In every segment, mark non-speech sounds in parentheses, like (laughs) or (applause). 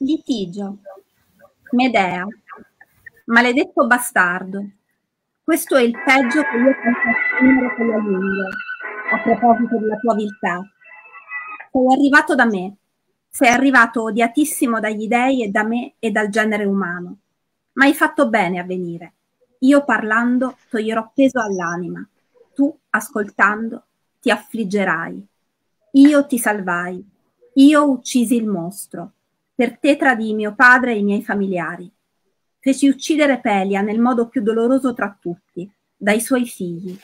Litigio. Medea. Maledetto bastardo. Questo è il peggio che io posso esprimere con la lingua, a proposito della tua viltà. Sei arrivato da me, sei arrivato odiatissimo dagli dèi e da me e dal genere umano. Ma hai fatto bene a venire. Io parlando toglierò peso all'anima, tu ascoltando ti affliggerai. Io ti salvai, io uccisi il mostro, per te di mio padre e i miei familiari. Feci uccidere Pelia nel modo più doloroso tra tutti, dai suoi figli.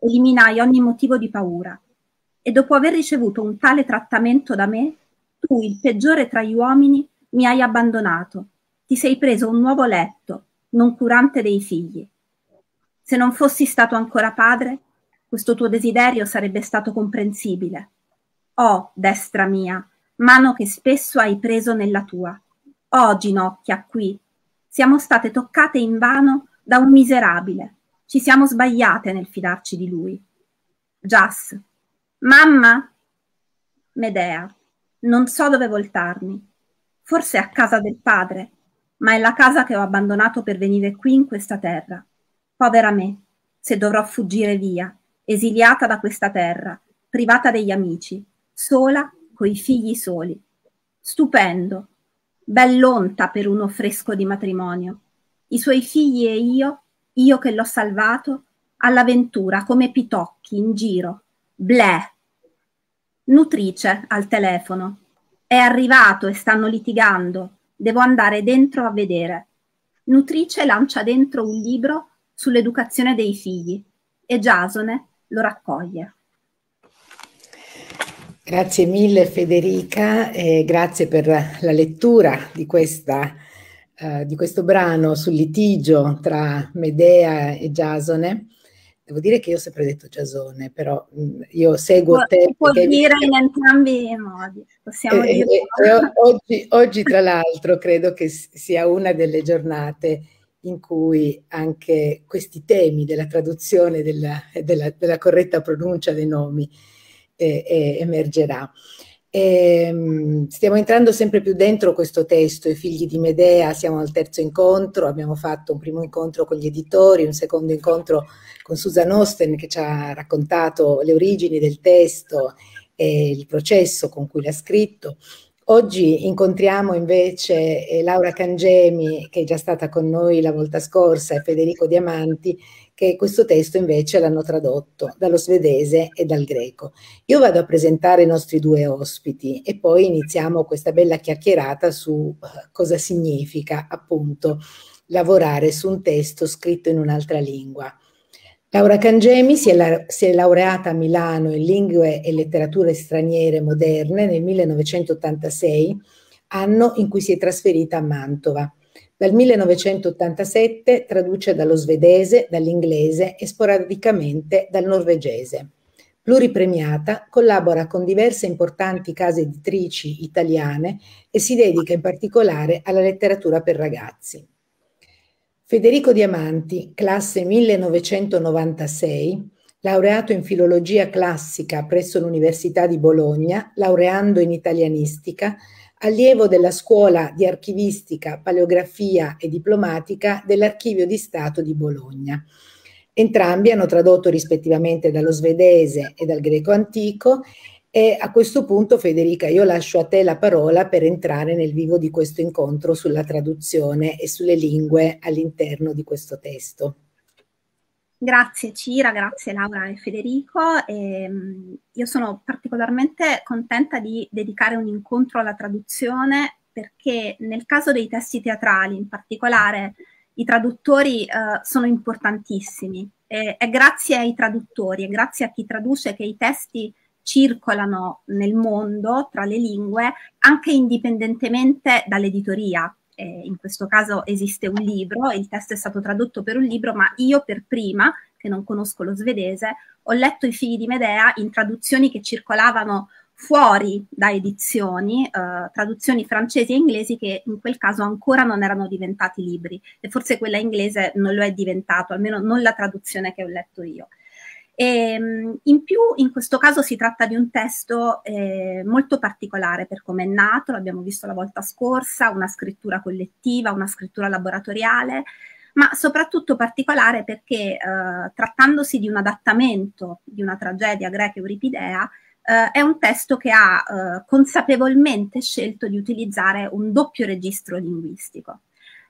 Eliminai ogni motivo di paura. E dopo aver ricevuto un tale trattamento da me, cui il peggiore tra gli uomini mi hai abbandonato, ti sei preso un nuovo letto, non curante dei figli. Se non fossi stato ancora padre, questo tuo desiderio sarebbe stato comprensibile. Oh, destra mia, mano che spesso hai preso nella tua. Oh, ginocchia, qui. Siamo state toccate invano da un miserabile. Ci siamo sbagliate nel fidarci di lui. Jas. Mamma? Medea. Non so dove voltarmi. Forse a casa del padre, ma è la casa che ho abbandonato per venire qui in questa terra. Povera me, se dovrò fuggire via, esiliata da questa terra, privata degli amici, sola, coi figli soli. Stupendo, bell'onta per uno fresco di matrimonio. I suoi figli e io, io che l'ho salvato, all'avventura come pitocchi in giro. Bleh, Nutrice al telefono. È arrivato e stanno litigando. Devo andare dentro a vedere. Nutrice lancia dentro un libro sull'educazione dei figli e Giasone lo raccoglie. Grazie mille Federica e grazie per la lettura di, questa, eh, di questo brano sul litigio tra Medea e Giasone. Devo dire che io ho sempre detto Giasone, però mhmm, io seguo Pu- te. Può dire in entrambi i modi, possiamo eh, eh dire. Eh, eh (laughs) oggi, oggi, tra l'altro, credo che sia una delle giornate in cui anche questi temi della traduzione e della, della, della, corretta pronuncia dei nomi eh, eh emergerà. E ehm, stiamo entrando sempre più dentro questo testo, i figli di Medea, siamo al terzo incontro, abbiamo fatto un primo incontro con gli editori, un secondo incontro con Susan Osten che ci ha raccontato le origini del testo e il processo con cui l'ha scritto. Oggi incontriamo invece eh, Laura Cangemi, che è già stata con noi la volta scorsa, e Federico Diamanti, che questo testo invece l'hanno tradotto dallo svedese e dal greco. Io vado a presentare i nostri due ospiti e poi iniziamo questa bella chiacchierata su eh, cosa significa appunto lavorare su un testo scritto in un'altra lingua. Laura Cangemi si è, la si è, laureata a Milano in lingue e letterature straniere moderne nel 1986, anno in cui si è trasferita a Mantova. Dal 1987 traduce dallo svedese, dall'inglese e sporadicamente dal norvegese. Pluripremiata, collabora con diverse importanti case editrici italiane e si dedica in particolare alla letteratura per ragazzi. Federico Diamanti, classe 1996, laureato in filologia classica presso l'Università di Bologna, laureando in italianistica, allievo della scuola di archivistica, paleografia e diplomatica dell'Archivio di Stato di Bologna. Entrambi hanno tradotto rispettivamente dallo svedese e dal greco antico e a questo punto Federica io lascio a te la parola per entrare nel vivo di questo incontro sulla traduzione e sulle lingue all'interno di questo testo. Grazie Cira, grazie Laura e Federico. E, ehm, io sono particolarmente contenta di dedicare un incontro alla traduzione perché nel caso dei testi teatrali in particolare i traduttori eh, sono importantissimi. E, è grazie ai traduttori e grazie a chi traduce che i testi circolano nel mondo, tra le lingue, anche indipendentemente dall'editoria, eh, in questo caso esiste un libro, il testo è stato tradotto per un libro, ma io per prima, che non conosco lo svedese, ho letto I figli di Medea in traduzioni che circolavano fuori da edizioni, eh, traduzioni francesi e inglesi che in quel caso ancora non erano diventati libri e forse quella inglese non lo è diventato, almeno non la traduzione che ho letto io. E, ehm, in più, in questo caso si tratta di un testo eh, molto particolare per come è nato, l'abbiamo visto la volta scorsa, una scrittura collettiva, una scrittura laboratoriale, ma soprattutto particolare perché eh, trattandosi di un adattamento di una tragedia greca euripidea, eh, è un testo che ha eh, consapevolmente scelto di utilizzare un doppio registro linguistico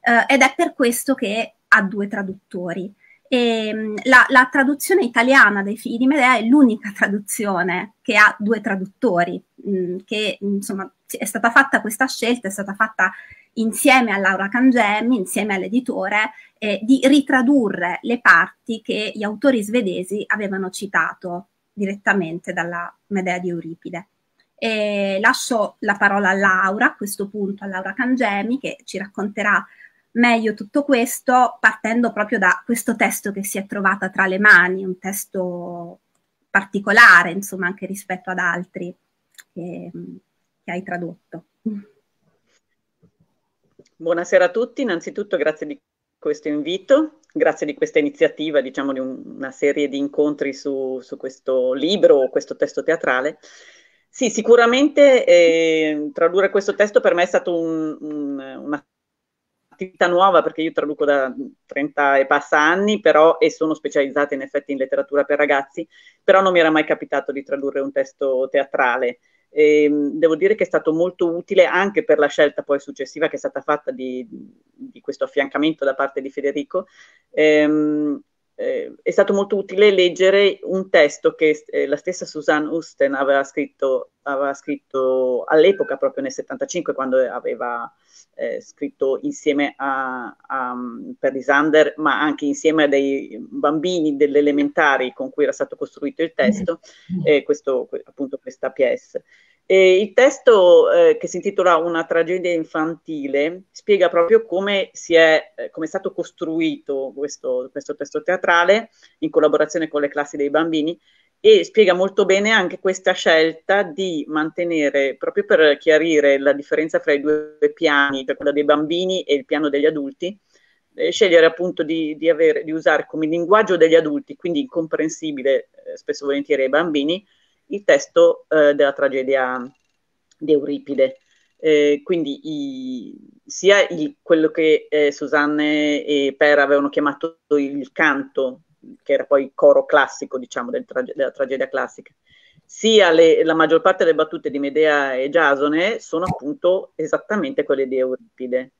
eh, ed è per questo che ha due traduttori. E, ehm, la, la, traduzione italiana dei figli di Medea è l'unica (laughs) traduzione che ha due traduttori, mh, mm, che insomma è stata fatta questa scelta, è stata fatta insieme a Laura Cangemi, insieme all'editore, eh, di ritradurre le parti che gli autori svedesi avevano citato direttamente dalla Medea di Euripide. E lascio la parola a Laura, a questo punto a Laura Cangemi, che ci racconterà meglio tutto questo partendo proprio da questo testo che si è trovata tra le mani, un testo particolare, insomma, anche rispetto ad altri che, che hai tradotto. Buonasera a tutti, innanzitutto grazie di questo invito grazie di questa iniziativa, diciamo di un, una serie di incontri su, su questo libro o questo testo teatrale. Sì, sicuramente eh, tradurre questo testo per me è stato un, un, una partita nuova perché io traduco da 30 e passa anni, però e sono specializzata in effetti in letteratura per ragazzi, però non mi era mai capitato di tradurre un testo teatrale. E, ehm, devo dire che è stato molto utile anche per la scelta poi successiva che è stata fatta di, di questo affiancamento da parte di Federico, ehm, eh, è stato molto utile leggere un testo che eh, la stessa Suzanne Usten aveva scritto, aveva scritto all'epoca, proprio nel 75, quando aveva eh, scritto insieme a, a, mm, per Isander, ma anche insieme a dei bambini delle elementari con cui era stato costruito il testo, mm. eh, questo, appunto questa pièce. E il testo eh, che si intitola Una tragedia infantile spiega proprio come, è, eh, come è, stato costruito questo, questo testo teatrale in collaborazione con le classi dei bambini e spiega molto bene anche questa scelta di mantenere, proprio per chiarire la differenza fra i due piani, tra quello dei bambini e il piano degli adulti, eh, scegliere appunto di, di, avere, di usare come linguaggio degli adulti, quindi incomprensibile eh, spesso volentieri ai bambini, il testo eh, della tragedia di Euripide. Eh, quindi i, sia il, quello che eh, Susanne e Per avevano chiamato il canto, che era poi il coro classico, diciamo, del trage- della tragedia classica, sia le, la maggior parte delle battute di Medea e Giasone sono appunto esattamente quelle di Euripide.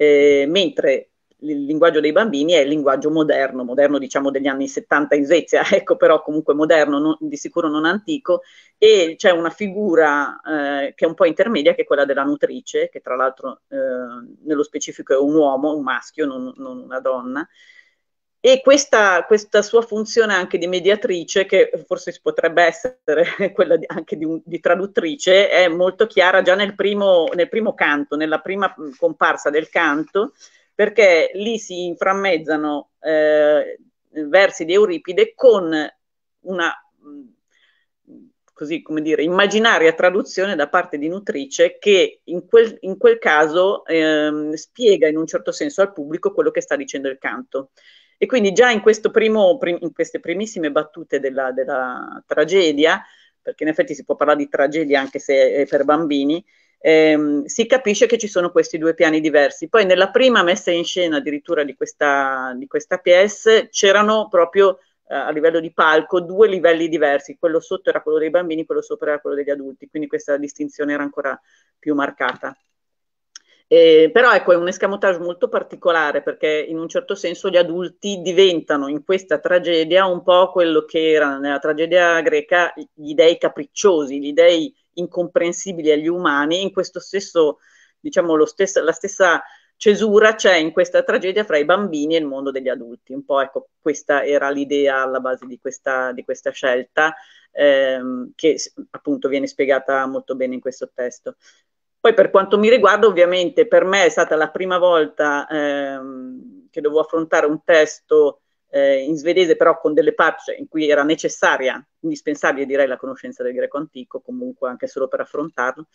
Eh, mentre il linguaggio dei bambini è il linguaggio moderno, moderno diciamo degli anni 70 in Svezia, (laughs) ecco però comunque moderno, non, di sicuro non antico, e c'è una figura eh, che è un po' intermedia, che è quella della nutrice, che tra l'altro eh, nello specifico è un uomo, un maschio, non, non una donna, e questa, questa, sua funzione anche di mediatrice, che forse potrebbe essere (laughs) quella di, anche di, un, di, traduttrice, è molto chiara già nel primo, nel primo canto, nella prima mm, comparsa del canto, perché lì si inframmezzano eh, versi di Euripide con una mm, così come dire, immaginaria traduzione da parte di Nutrice che in quel, in quel caso ehm, spiega in un certo senso al pubblico quello che sta dicendo il canto. E quindi già in, primo, prim, in queste primissime battute della, della, tragedia, perché in effetti si può parlare di tragedia anche se è per bambini, ehm, si capisce che ci sono questi due piani diversi. Poi nella prima messa in scena addirittura di questa, di questa PS c'erano proprio eh, a livello di palco due livelli diversi, quello sotto era quello dei bambini, quello sopra era quello degli adulti, quindi questa distinzione era ancora più marcata. Eh, però ecco, è un escamotage molto particolare perché in un certo senso gli adulti diventano in questa tragedia un po' quello che era nella tragedia greca gli dei capricciosi, gli dei incomprensibili agli umani, in questo stesso, diciamo, stesso, la stessa cesura c'è in questa tragedia fra i bambini e il mondo degli adulti. Un po' ecco, questa era l'idea alla base di questa, di questa scelta, ehm, che appunto viene spiegata molto bene in questo testo. Poi per quanto mi riguarda, ovviamente per me è stata la prima volta ehm, che devo affrontare un testo eh, in svedese però con delle parce in cui era necessaria, indispensabile direi la conoscenza del greco antico, comunque anche solo per affrontarlo.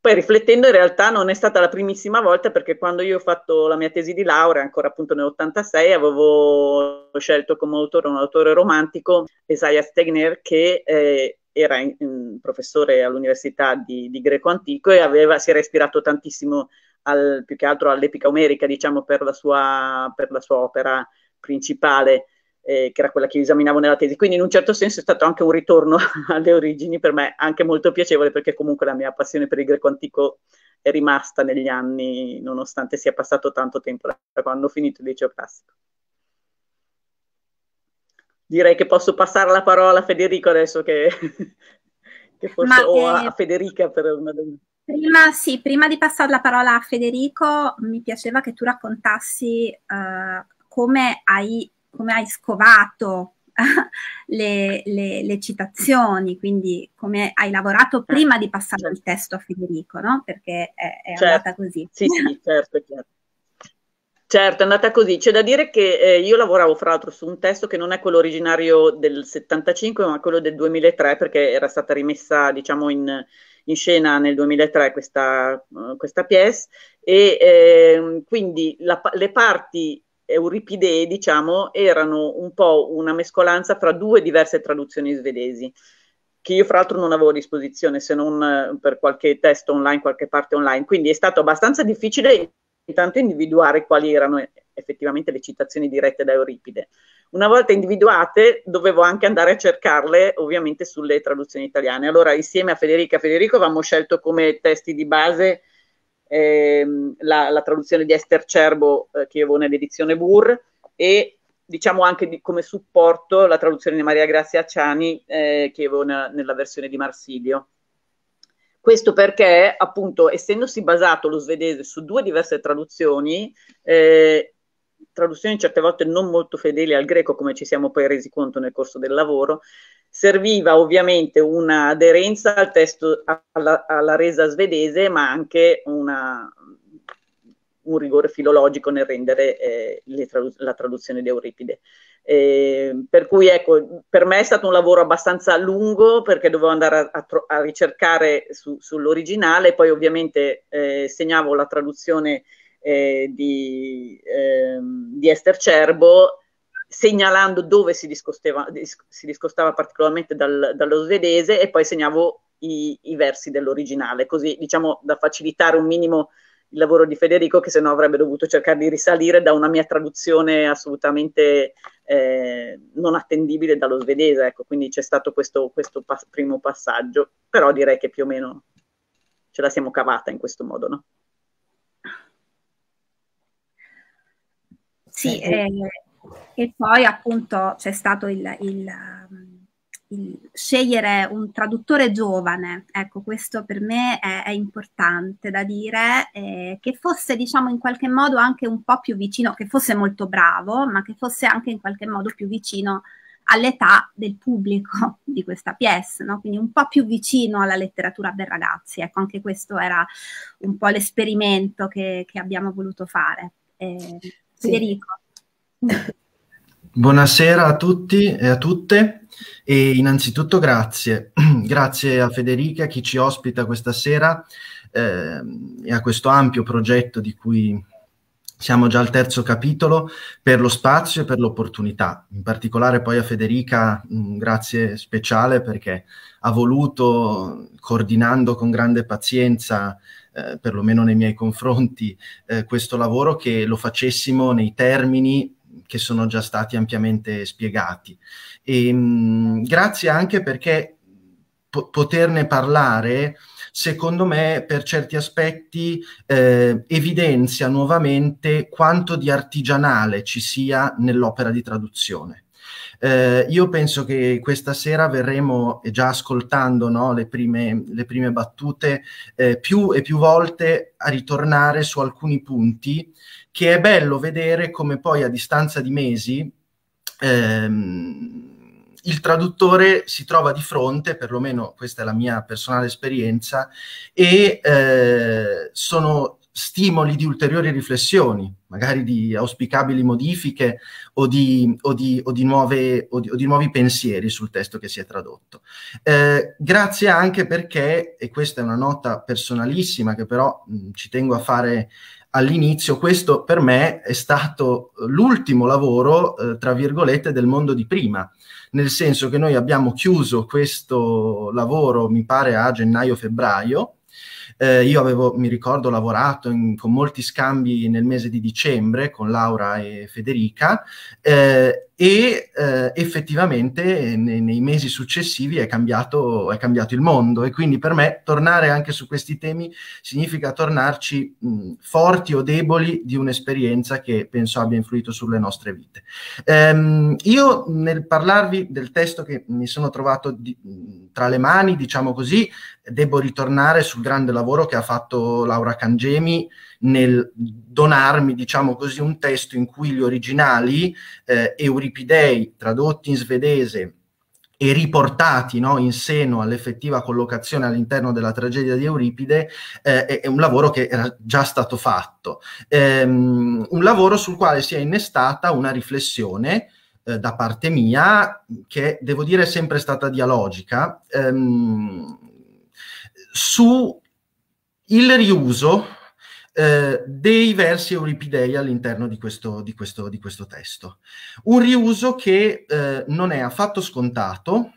Poi riflettendo in realtà non è stata la primissima volta perché quando io ho fatto la mia tesi di laurea, ancora appunto nell'86, avevo scelto come autore un autore romantico, Isaiah Stegner, che eh, era in, in professore all'università di, di greco antico e aveva, si era ispirato tantissimo al, più che altro all'epica omerica, diciamo, per la sua, per la sua opera principale eh, che era quella che esaminavo nella tesi. Quindi in un certo senso è stato anche un ritorno (laughs) alle origini per me, anche molto piacevole perché comunque la mia passione per il greco antico è rimasta negli anni, nonostante sia passato tanto tempo da quando ho finito il liceo classico. Direi che posso passare la parola a Federico adesso che, (laughs) forse Ma, o a Federica per una domanda. Prima, sì, prima di passare la parola a Federico, mi piaceva che tu raccontassi uh, come hai, come hai scovato (laughs) le, le, le, citazioni, quindi come hai lavorato eh, prima di passare certo. il testo a Federico, no? Perché è, è certo. andata così. Sì, sì, certo, certo. Certo, è andata così. C'è da dire che eh, io lavoravo fra l'altro su un testo che non è quello originario del 75, ma quello del 2003, perché era stata rimessa, diciamo, in, in scena nel 2003 questa, eh, questa pièce e eh, quindi la, le parti Euripidee, diciamo, erano un po' una mescolanza fra due diverse traduzioni svedesi, che io fra l'altro non avevo a disposizione se non eh, per qualche testo online, qualche parte online, quindi è stato abbastanza difficile intanto individuare quali erano eh, effettivamente le citazioni dirette da Euripide. Una volta individuate dovevo anche andare a cercarle ovviamente sulle traduzioni italiane. Allora insieme a Federica Federico avevamo scelto come testi di base ehm, la, la, traduzione di Esther Cerbo eh, che avevo nell'edizione Burr e diciamo anche di, come supporto la traduzione di Maria Grazia Acciani eh, che avevo na, nella versione di Marsilio. Questo perché, appunto, essendosi basato lo svedese su due diverse traduzioni, eh, traduzioni certe volte non molto fedeli al greco, come ci siamo poi resi conto nel corso del lavoro, serviva ovviamente un'aderenza al testo, alla, alla resa svedese, ma anche una, un rigore filologico nel rendere eh, tradu- la traduzione di Euripide. Eh, per cui ecco, per me è stato un lavoro abbastanza lungo perché dovevo andare a, a, tro- a ricercare su- sull'originale, poi ovviamente eh, segnavo la traduzione eh, di, ehm, di Estercerbo, segnalando dove si discostava, si discostava particolarmente dal, dallo svedese e poi segnavo i, i, versi dell'originale, così diciamo da facilitare un minimo il lavoro di Federico che se no avrebbe dovuto cercare di risalire da una mia traduzione assolutamente eh, non attendibile dallo svedese, ecco, quindi c'è stato questo, questo pas- primo passaggio, però direi che più o meno ce la siamo cavata in questo modo, no? Sì, eh, eh, e poi appunto c'è stato il, il, il, scegliere un traduttore giovane, ecco questo per me è, è importante da dire, eh, che fosse diciamo in qualche modo anche un po' più vicino, che fosse molto bravo, ma che fosse anche in qualche modo più vicino all'età del pubblico (laughs) di questa pièce, no? quindi un po' più vicino alla letteratura per ragazzi, ecco anche questo era un po' l'esperimento che, che abbiamo voluto fare. Eh, sì. Federico. (laughs) Buonasera a tutti e a tutte e innanzitutto grazie, (clears throat) grazie a Federica, chi ci ospita questa sera eh, e a questo ampio progetto di cui siamo già al terzo capitolo per lo spazio e per l'opportunità. In particolare poi a Federica un mm, grazie speciale perché ha voluto, coordinando con grande pazienza eh, perlomeno nei miei confronti, eh, questo lavoro che lo facessimo nei termini che sono già stati ampiamente spiegati. E, ehm, mh, grazie anche perché po- poterne parlare secondo me per certi aspetti eh, evidenzia nuovamente quanto di artigianale ci sia nell'opera di traduzione eh, io penso che questa sera verremo eh, già ascoltando no, le, prime, le, prime, battute eh, più e più volte a ritornare su alcuni punti che è bello vedere come poi a distanza di mesi ehm, il traduttore si trova di fronte, perlomeno questa è la mia personale esperienza, e eh, sono stimoli di ulteriori riflessioni, magari di auspicabili modifiche o di, o di, o di, nuove, o di nuovi pensieri sul testo che si è tradotto. Eh, grazie anche perché, e questa è una nota personalissima che però mh, ci tengo a fare all'inizio, questo per me è stato l'ultimo lavoro, eh, tra virgolette, del mondo di prima, nel senso che noi abbiamo chiuso questo lavoro, mi pare, a gennaio-febbraio, eh, io avevo, mi ricordo, lavorato in, con molti scambi nel mese di dicembre con Laura e Federica eh, e eh, effettivamente nei, nei, mesi successivi è cambiato, è cambiato, il mondo e quindi per me tornare anche su questi temi significa tornarci mh, forti o deboli di un'esperienza che penso abbia influito sulle nostre vite. Ehm, io nel parlarvi del testo che mi sono trovato di, tra le mani, diciamo così, devo ritornare sul grande lavoro che ha fatto Laura Cangemi nel donarmi, diciamo così, un testo in cui gli originali eh, euripidei tradotti in svedese e riportati no, in seno all'effettiva collocazione all'interno della tragedia di Euripide eh, è un lavoro che era già stato fatto, ehm, un lavoro sul quale si è innestata una riflessione eh, da parte mia che devo dire è sempre stata dialogica ehm, su il riuso eh, dei versi euripidei all'interno di questo, di questo, di questo testo. Un riuso che eh, non è affatto scontato,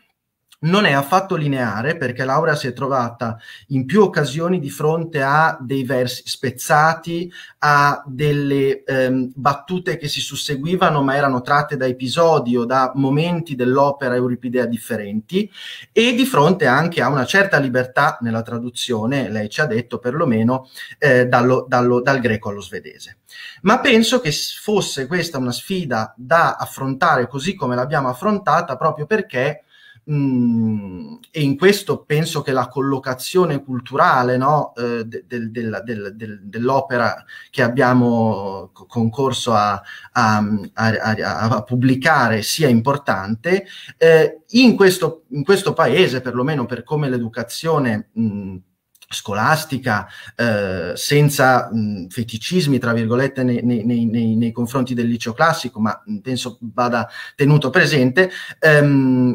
non è affatto lineare perché Laura si è trovata in più occasioni di fronte a dei versi spezzati, a delle ehm, battute che si susseguivano ma erano tratte da episodi o da momenti dell'opera euripidea differenti e di fronte anche a una certa libertà nella traduzione, lei ci ha detto perlomeno, eh, dallo, dallo, dal greco allo svedese. Ma penso che fosse questa una sfida da affrontare così come l'abbiamo affrontata proprio perché Mm, e in questo penso che la collocazione culturale no, eh, del, del, del, dell'opera che abbiamo concorso a, a, a, a pubblicare sia importante. Eh, in, questo, in, questo, paese, perlomeno per come l'educazione mh, mm, scolastica, eh, senza mh, feticismi, tra virgolette, nei, nei, nei, nei, confronti del liceo classico, ma penso vada tenuto presente, ehm,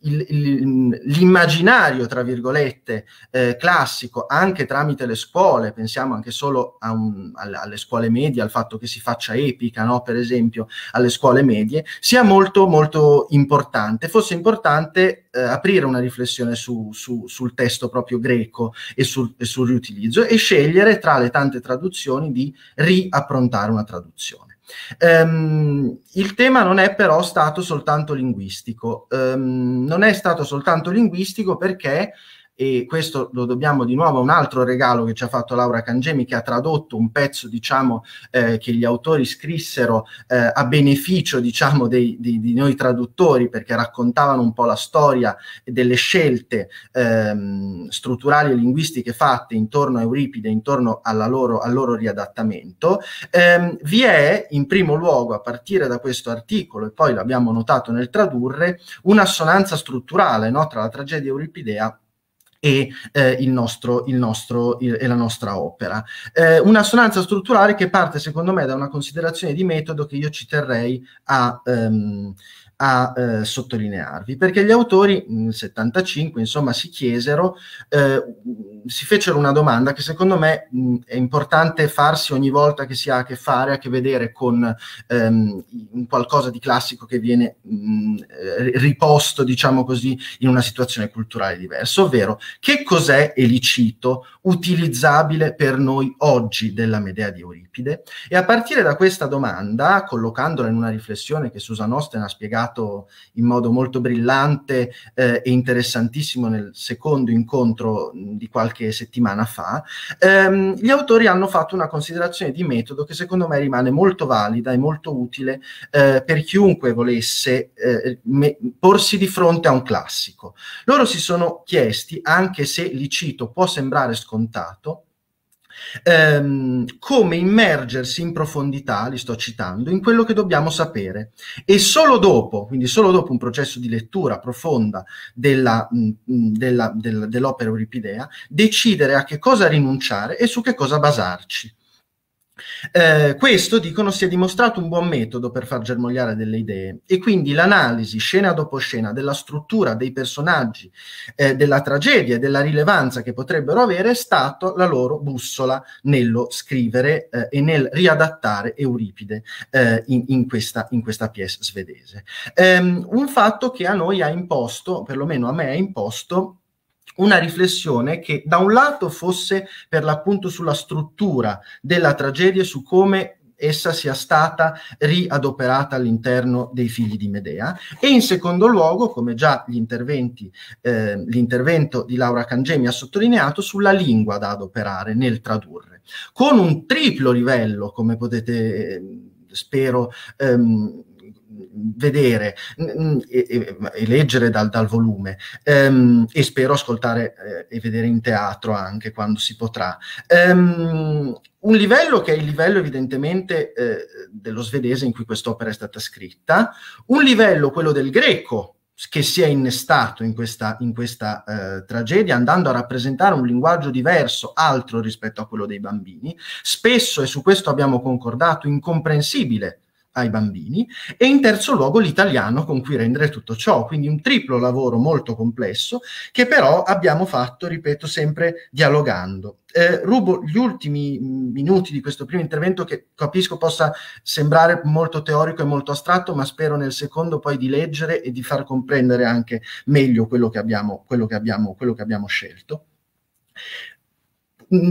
l'immaginario, tra virgolette, eh, classico, anche tramite le scuole, pensiamo anche solo un, alle scuole medie, al fatto che si faccia epica, no? per esempio, alle scuole medie, sia molto, molto importante. Fosse importante eh, aprire una riflessione su, su, sul testo proprio greco, e sul, e sul riutilizzo e scegliere tra le tante traduzioni di riapprontare una traduzione. Um, il tema non è però stato soltanto linguistico, um, non è stato soltanto linguistico perché e questo lo dobbiamo di nuovo a un altro regalo che ci ha fatto Laura Cangemi che ha tradotto un pezzo diciamo eh, che gli autori scrissero eh, a beneficio diciamo dei, di, di, noi traduttori perché raccontavano un po' la storia delle scelte ehm, strutturali e linguistiche fatte intorno a Euripide intorno loro, al loro riadattamento ehm, vi è in primo luogo a partire da questo articolo e poi l'abbiamo notato nel tradurre un'assonanza strutturale no, tra la tragedia euripidea e, eh, il nostro, il nostro, il, e la nostra opera. Eh, una sonanza strutturale che parte, secondo me, da una considerazione di metodo che io ci terrei a, ehm, a eh, sottolinearvi, perché gli autori nel 75 insomma si chiesero, eh, si fecero una domanda che secondo me mh, mm, è importante farsi ogni volta che si ha a che fare, a che vedere con ehm, qualcosa di classico che viene mh, mm, eh, riposto, diciamo così, in una situazione culturale diversa, ovvero che cos'è, e li cito, utilizzabile per noi oggi della Medea di Euripides? Euripide e a partire da questa domanda, collocandola in una riflessione che Susan Osten ha spiegato in modo molto brillante eh, e interessantissimo nel secondo incontro di qualche settimana fa, ehm, gli autori hanno fatto una considerazione di metodo che secondo me rimane molto valida e molto utile eh, per chiunque volesse eh, me- porsi di fronte a un classico. Loro si sono chiesti, anche se li cito, può sembrare scontato, ehm, come immergersi in profondità, li sto citando, in quello che dobbiamo sapere e solo dopo, quindi solo dopo un processo di lettura profonda della, mh, mm, mm, della, della, dell'opera euripidea, decidere a che cosa rinunciare e su che cosa basarci. Eh, questo, dicono, si è dimostrato un buon metodo per far germogliare delle idee e quindi l'analisi scena dopo scena della struttura dei personaggi, eh, della tragedia e della rilevanza che potrebbero avere è stata la loro bussola nello scrivere eh, e nel riadattare Euripide eh, in, in, questa, in questa pièce svedese. Um, un fatto che a noi ha imposto, perlomeno a me ha imposto, una riflessione che da un lato fosse per l'appunto sulla struttura della tragedia e su come essa sia stata riadoperata all'interno dei figli di Medea e in secondo luogo, come già eh, l'intervento di Laura Cangemi ha sottolineato, sulla lingua da adoperare nel tradurre, con un triplo livello, come potete, eh, spero, ehm, vedere e, e, e leggere dal, dal volume ehm, e spero ascoltare eh, e vedere in teatro anche quando si potrà. Ehm, un livello che è il livello evidentemente eh, dello svedese in cui quest'opera è stata scritta, un livello quello del greco che si è innestato in questa, in questa eh, tragedia, andando a rappresentare un linguaggio diverso, altro rispetto a quello dei bambini, spesso, e su questo abbiamo concordato, incomprensibile ai bambini e in terzo luogo l'italiano con cui rendere tutto ciò, quindi un triplo lavoro molto complesso che però abbiamo fatto, ripeto, sempre dialogando. Eh, rubo gli ultimi mm, minuti di questo primo intervento che capisco possa sembrare molto teorico e molto astratto, ma spero nel secondo poi di leggere e di far comprendere anche meglio quello che abbiamo, quello che abbiamo, quello che abbiamo scelto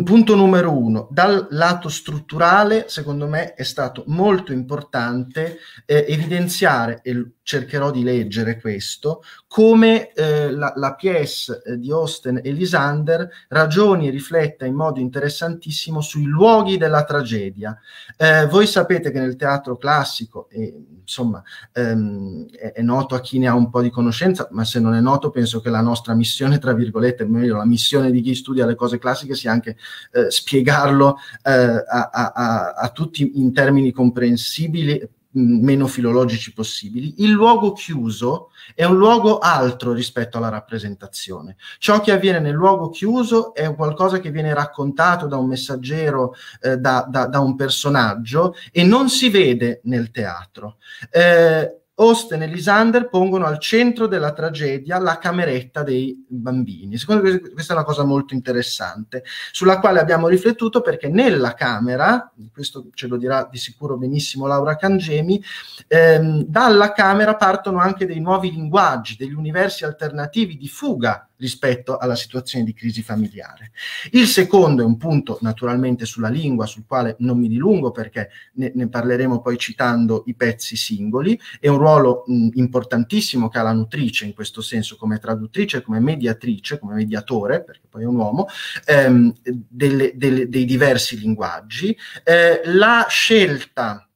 punto numero uno, dal lato strutturale, secondo me è stato molto importante eh, evidenziare il, cercherò di leggere questo, come eh, la, la pièce eh, di Austen e Lisander ragioni e rifletta in modo interessantissimo sui luoghi della tragedia. Eh, voi sapete che nel teatro classico, e, insomma, ehm, è, è, noto a chi ne ha un po' di conoscenza, ma se non è noto penso che la nostra missione, tra virgolette, meglio la missione di chi studia le cose classiche sia anche eh, spiegarlo eh, a, a, a, a tutti in termini comprensibili meno filologici possibili, il luogo chiuso è un luogo altro rispetto alla rappresentazione. Ciò che avviene nel luogo chiuso è qualcosa che viene raccontato da un messaggero, eh, da, da, da, un personaggio e non si vede nel teatro. Eh, Osten e Lisander pongono al centro della tragedia la cameretta dei bambini. Secondo me questa è una cosa molto interessante, sulla quale abbiamo riflettuto perché nella camera, questo ce lo dirà di sicuro benissimo Laura Cangemi, ehm, dalla camera partono anche dei nuovi linguaggi, degli universi alternativi di fuga rispetto alla situazione di crisi familiare. Il secondo è un punto naturalmente sulla lingua, sul quale non mi dilungo perché ne, ne parleremo poi citando i pezzi singoli, è un ruolo mh, mm, importantissimo che ha la nutrice in questo senso come traduttrice, come mediatrice, come mediatore, perché poi è un uomo, ehm, delle, delle, dei diversi linguaggi. Eh, la scelta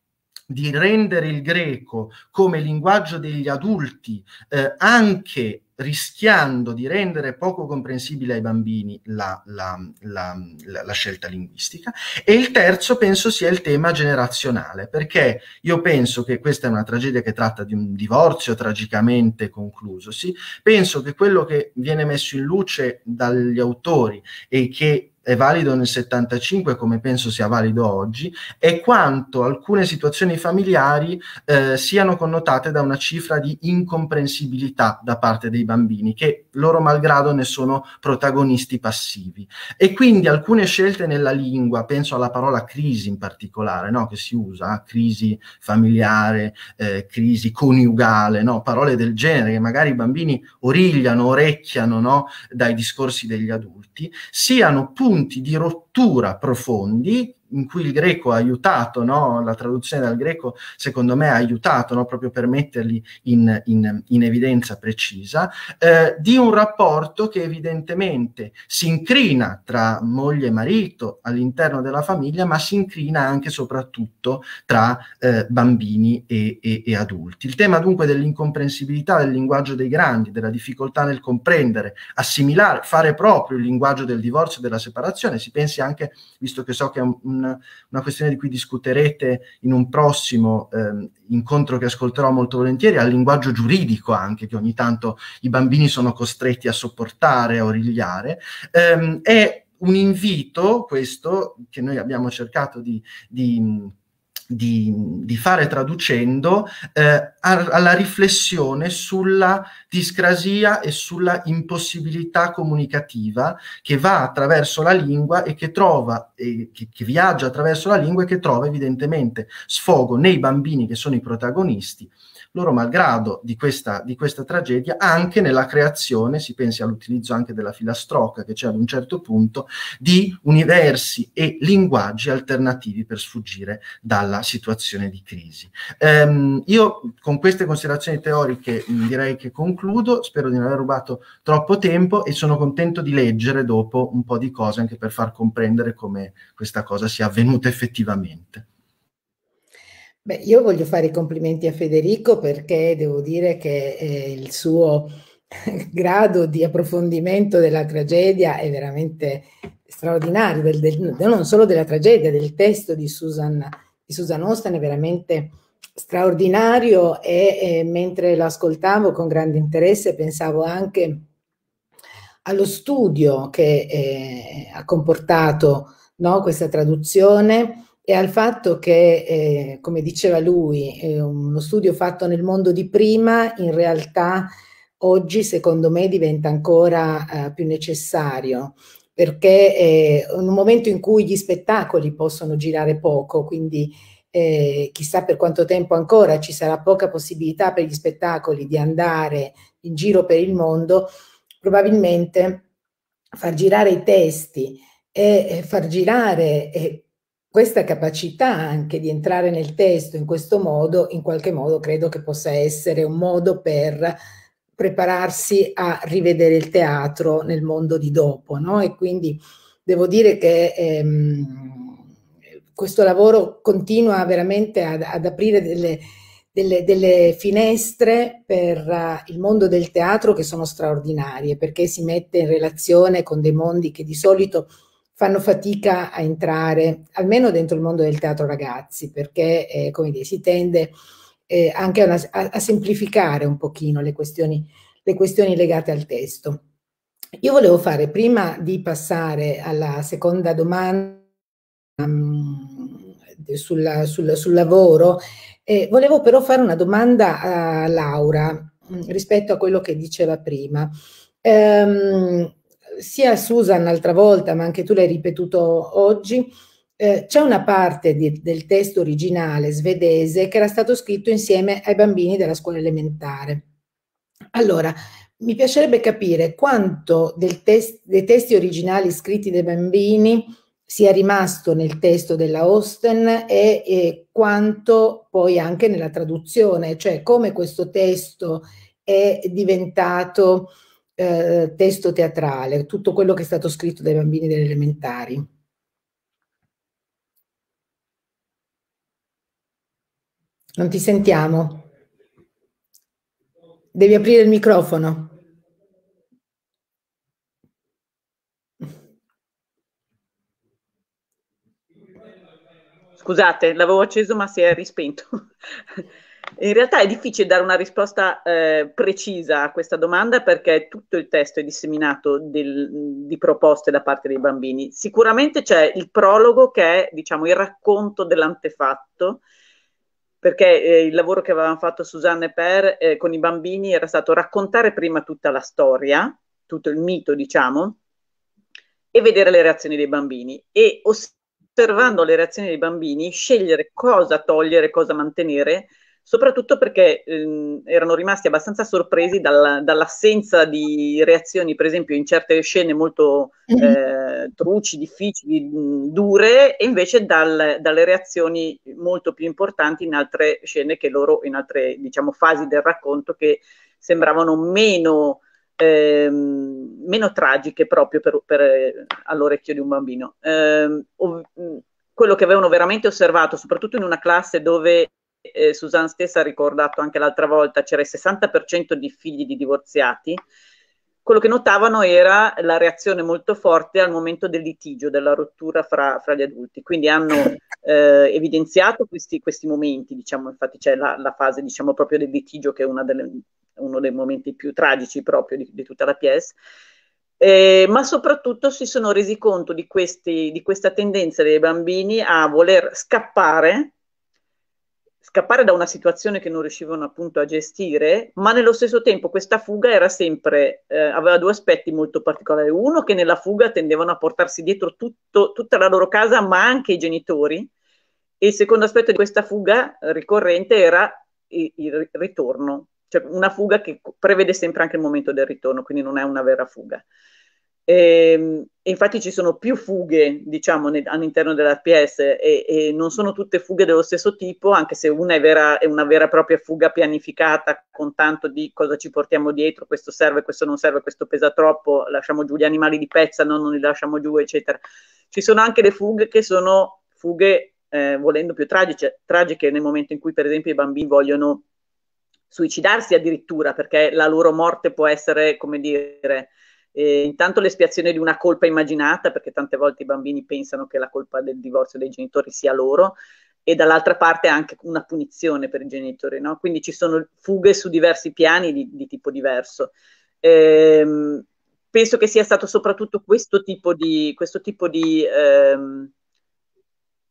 di rendere il greco come linguaggio degli adulti, eh, anche rischiando di rendere poco comprensibile ai bambini la, la, la, la, scelta linguistica. E il terzo penso sia il tema generazionale, perché io penso che questa è una tragedia che tratta di un divorzio tragicamente conclusosi, penso che quello che viene messo in luce dagli autori e che è valido nel 75 come penso sia valido oggi è quanto alcune situazioni familiari eh, siano connotate da una cifra di incomprensibilità da parte dei bambini che loro malgrado ne sono protagonisti passivi. E quindi alcune scelte nella lingua, penso alla parola crisi in particolare, no? che si usa, crisi familiare, eh, crisi coniugale, no? parole del genere che magari i bambini origliano, orecchiano no? dai discorsi degli adulti, siano punti di rottura profondi in cui il greco ha aiutato, no? la traduzione dal greco secondo me ha aiutato no? proprio per metterli in, in, in evidenza precisa, eh, di un rapporto che evidentemente si incrina tra moglie e marito all'interno della famiglia, ma si incrina anche e soprattutto tra eh, bambini e, e, e adulti. Il tema dunque dell'incomprensibilità del linguaggio dei grandi, della difficoltà nel comprendere, assimilare, fare proprio il linguaggio del divorzio e della separazione, si pensi anche, visto che so che è un una questione di cui discuterete in un prossimo eh, incontro che ascolterò molto volentieri, al linguaggio giuridico anche, che ogni tanto i bambini sono costretti a sopportare, a origliare, ehm, è un invito, questo, che noi abbiamo cercato di, di di, di fare traducendo eh, alla riflessione sulla discrasia e sulla impossibilità comunicativa che va attraverso la lingua e che trova, e che, che viaggia attraverso la lingua e che trova evidentemente sfogo nei bambini che sono i protagonisti loro malgrado di questa, di questa tragedia, anche nella creazione, si pensi all'utilizzo anche della filastrocca che c'è ad un certo punto, di universi e linguaggi alternativi per sfuggire dalla situazione di crisi. Ehm, io con queste considerazioni teoriche direi che concludo, spero di non aver rubato troppo tempo e sono contento di leggere dopo un po' di cose anche per far comprendere come questa cosa sia avvenuta effettivamente. Beh, io voglio fare i complimenti a Federico perché devo dire che eh, il suo eh, grado di approfondimento della tragedia è veramente straordinario, del, del, non solo della tragedia, del testo di Susan, di Susan Osten è veramente straordinario e, e mentre lo ascoltavo con grande interesse pensavo anche allo studio che eh, ha comportato no, questa traduzione e al fatto che, eh, come diceva lui, uno studio fatto nel mondo di prima in realtà oggi secondo me diventa ancora eh, più necessario perché è un momento in cui gli spettacoli possono girare poco, quindi eh, chissà per quanto tempo ancora ci sarà poca possibilità per gli spettacoli di andare in giro per il mondo, probabilmente far girare i testi e far girare e questa capacità anche di entrare nel testo in questo modo, in qualche modo credo che possa essere un modo per prepararsi a rivedere il teatro nel mondo di dopo, no? E quindi devo dire che ehm, questo lavoro continua veramente ad, ad aprire delle, delle, delle, finestre per uh, il mondo del teatro che sono straordinarie, perché si mette in relazione con dei mondi che di solito fanno fatica a entrare, almeno dentro il mondo del teatro ragazzi, perché eh, come dire, si tende eh, anche una, a, a, semplificare un pochino le questioni, le questioni legate al testo. Io volevo fare, prima di passare alla seconda domanda, mm, sul, sul, sul, lavoro. Eh, volevo però fare una domanda a Laura mh, mm, rispetto a quello che diceva prima. Ehm, sia Susan l'altra volta, ma anche tu l'hai ripetuto oggi, eh, c'è una parte di, del testo originale svedese che era stato scritto insieme ai bambini della scuola elementare. Allora, mi piacerebbe capire quanto test, dei testi originali scritti dai bambini sia rimasto nel testo della Osten e, e quanto poi anche nella traduzione, cioè come questo testo è diventato eh, testo teatrale, tutto quello che è stato scritto dai bambini delle elementari. Non ti sentiamo. Devi aprire il microfono. Scusate, l'avevo acceso ma si è rispinto. (laughs) In realtà è difficile dare una risposta eh, precisa a questa domanda perché tutto il testo è disseminato del, di proposte da parte dei bambini. Sicuramente c'è il prologo che è diciamo, il racconto dell'antefatto, perché eh, il lavoro che avevamo fatto Susanne Per eh, con i bambini era stato raccontare prima tutta la storia, tutto il mito, diciamo, e vedere le reazioni dei bambini e osservando le reazioni dei bambini scegliere cosa togliere, cosa mantenere soprattutto perché ehm, erano rimasti abbastanza sorpresi dalla, dall'assenza di reazioni, per esempio in certe scene molto mhm. eh, truci, difficili, mm, dure, e invece dal, dalle reazioni molto più importanti in altre scene che loro, in altre diciamo, fasi del racconto che sembravano meno... Ehm, meno tragiche proprio per, per, all'orecchio di un bambino. Eh, ov- mm, quello che avevano veramente osservato, soprattutto in una classe dove eh, Susanne stessa ha ricordato anche l'altra volta, c'era il 60% di figli di divorziati, quello che notavano era la reazione molto forte al momento del litigio, della rottura fra, fra gli adulti. Quindi hanno eh, evidenziato questi, questi, momenti, diciamo, infatti c'è la, la fase diciamo, proprio del litigio che è delle, uno dei momenti più tragici proprio di, di tutta la pièce. Eh, ma soprattutto si sono resi conto di, questi, di questa tendenza dei bambini a voler scappare scappare da una situazione che non riuscivano appunto a gestire, ma nello stesso tempo questa fuga era sempre, eh, aveva due aspetti molto particolari. Uno che nella fuga tendevano a portarsi dietro tutto, tutta la loro casa, ma anche i genitori. E il secondo aspetto di questa fuga ricorrente era il, il ritorno, cioè una fuga che prevede sempre anche il momento del ritorno, quindi non è una vera fuga. Ehm, e, infatti ci sono più fughe, diciamo, ne, all'interno dell'APS e, e, non sono tutte fughe dello stesso tipo, anche se una è, vera, è, una vera e propria fuga pianificata con tanto di cosa ci portiamo dietro, questo serve, questo non serve, questo pesa troppo, lasciamo giù gli animali di pezza, no, non li lasciamo giù, eccetera. Ci sono anche le fughe che sono fughe, eh, volendo più tragiche, tragiche nel momento in cui, per esempio, i bambini vogliono suicidarsi addirittura perché la loro morte può essere, come dire, eh, intanto l'espiazione di una colpa immaginata, perché tante volte i bambini pensano che la colpa del divorzio dei genitori sia loro, e dall'altra parte anche una punizione per i genitori, no? quindi ci sono fughe su diversi piani di, di tipo diverso. Ehm, penso che sia stato soprattutto questo tipo di, questo tipo di ehm,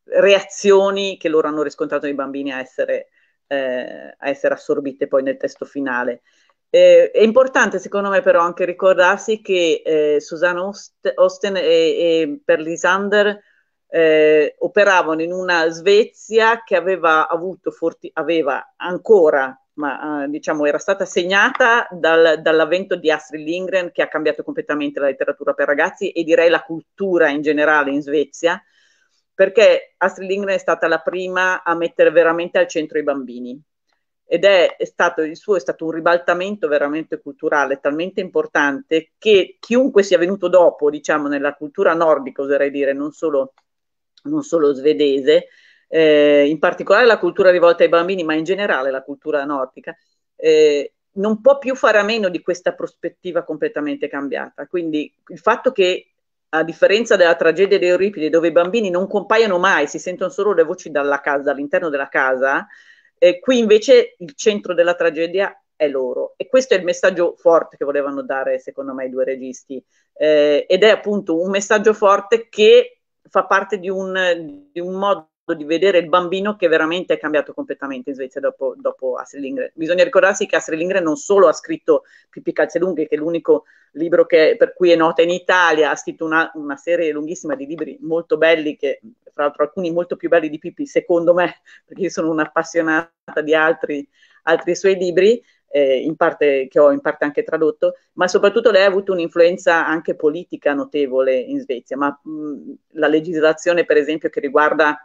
reazioni che loro hanno riscontrato nei bambini a essere, eh, a essere assorbite poi nel testo finale. Eh, è importante secondo me però anche ricordarsi che eh, Susanna Ost- Osten e, e per Lisander eh, operavano in una Svezia che aveva avuto forti- aveva ancora, ma eh, diciamo era stata segnata dal, dall'avvento di Astrid Lindgren che ha cambiato completamente la letteratura per ragazzi e direi la cultura in generale in Svezia perché Astrid Lindgren è stata la prima a mettere veramente al centro i bambini ed è, è, stato il suo è stato un ribaltamento veramente culturale talmente importante che chiunque sia venuto dopo, diciamo, nella cultura nordica, oserei dire, non solo, non solo svedese, eh, in particolare la cultura rivolta ai bambini, ma in generale la cultura nordica, eh, non può più fare a meno di questa prospettiva completamente cambiata. Quindi il fatto che a differenza della tragedia di Euripide, dove i bambini non compaiono mai, si sentono solo le voci dalla casa, all'interno della casa, eh, qui invece il centro della tragedia è loro e questo è il messaggio forte che volevano dare secondo me i due registi eh, ed è appunto un messaggio forte che fa parte di un, di un modo di vedere il bambino che veramente è cambiato completamente in Svezia dopo, dopo Astrid Lindgren. Bisogna ricordarsi che Astrid Lindgren non solo ha scritto Pippi Calzelunghi, che è l'unico libro che, per cui è nota in Italia, ha scritto una, una, serie lunghissima di libri molto belli, che fra l'altro alcuni molto più belli di Pippi, secondo me, (laughs) perché io sono un'appassionata di altri, altri suoi libri, eh, in parte, che ho in parte anche tradotto, ma soprattutto lei ha avuto un'influenza anche politica notevole in Svezia, ma mh, mm, la legislazione per esempio che riguarda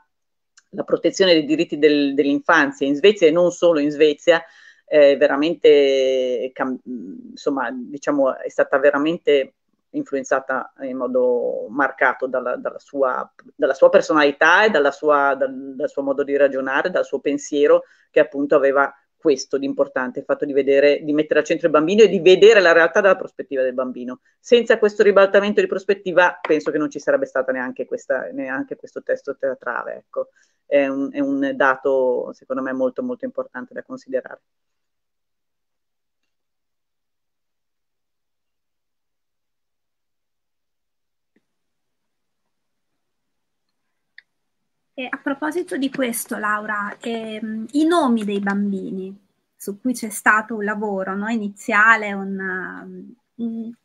la protezione dei diritti del, dell'infanzia in Svezia e non solo in Svezia è eh, veramente, insomma, diciamo, è stata veramente influenzata in modo marcato dalla, dalla, sua, dalla sua, personalità e sua, dal, dal suo modo di ragionare, dal suo pensiero che appunto aveva questo di importante, il fatto di, vedere, di mettere al centro il bambino e di vedere la realtà dalla prospettiva del bambino. Senza questo ribaltamento di prospettiva penso che non ci sarebbe stato neanche, questa, neanche questo testo teatrale. Ecco. È un, è un dato secondo me molto molto importante da considerare. E a proposito di questo, Laura, ehm, i nomi dei bambini su cui c'è stato un lavoro no? iniziale, una, mh, um,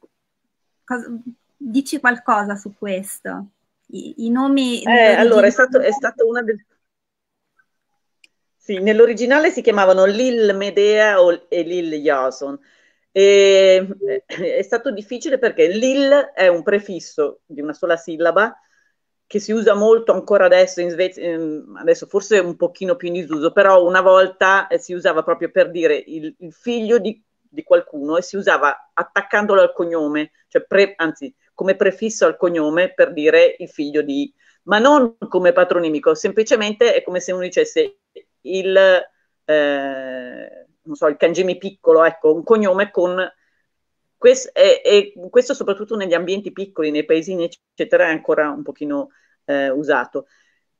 cosa, dici qualcosa su questo? I, i nomi... Eh, allora, è stato, è stato una delle... Sì, nell'originale si chiamavano Lil Medea e Lil Jason. E, eh, è stato difficile perché Lil è un prefisso di una sola sillaba che si usa molto ancora adesso in Svezia, ehm, adesso forse un pochino più in disuso, però una volta eh, si usava proprio per dire il, il figlio di, di, qualcuno e si usava attaccandolo al cognome, cioè pre, anzi come prefisso al cognome per dire il figlio di, ma non come patronimico, semplicemente è come se uno dicesse il, eh, non so, il cangemi piccolo, ecco, un cognome con questo, è, è, questo soprattutto negli ambienti piccoli, nei paesini, eccetera, è ancora un pochino eh, usato.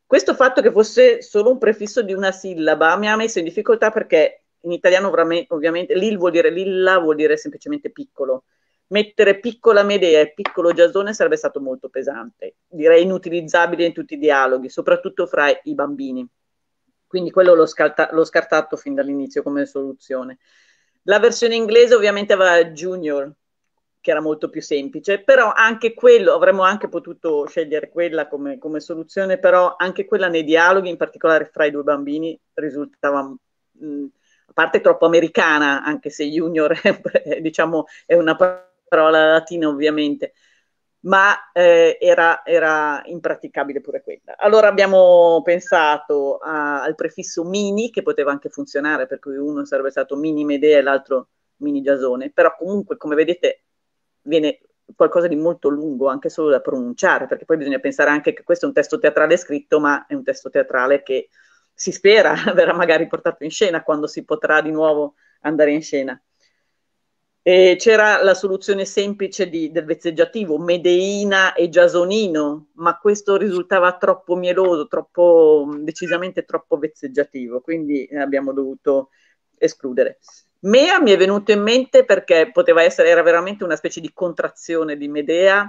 Questo fatto che fosse solo un prefisso di una sillaba mi ha messo in difficoltà perché in italiano ovviamente l'il vuol dire lilla, vuol dire semplicemente piccolo. Mettere piccola Medea e piccolo Giasone sarebbe stato molto pesante, direi inutilizzabile in tutti i dialoghi, soprattutto fra i bambini. Quindi quello l'ho, scarta- l'ho scartato fin dall'inizio come soluzione. La versione inglese ovviamente aveva Junior, che era molto più semplice, però anche quello, avremmo anche potuto scegliere quella come, come soluzione, però anche quella nei dialoghi, in particolare fra i due bambini, risultava, mh, mm, a parte troppo americana, anche se Junior (laughs) è, diciamo, è una parola latina ovviamente, ma eh, era, era, impraticabile pure quella. Allora abbiamo pensato a, al prefisso mini, che poteva anche funzionare, per cui uno sarebbe stato mini Medea e l'altro mini Giasone, però comunque, come vedete, viene qualcosa di molto lungo, anche solo da pronunciare, perché poi bisogna pensare anche che questo è un testo teatrale scritto, ma è un testo teatrale che si spera (laughs) verrà magari portato in scena quando si potrà di nuovo andare in scena. Eh, c'era la soluzione semplice di, del vezzeggiativo, Medeina e Giasonino, ma questo risultava troppo mieloso, troppo, decisamente troppo vezzeggiativo, quindi abbiamo dovuto escludere. Mea mi è venuto in mente perché poteva essere, era veramente una specie di contrazione di Medea,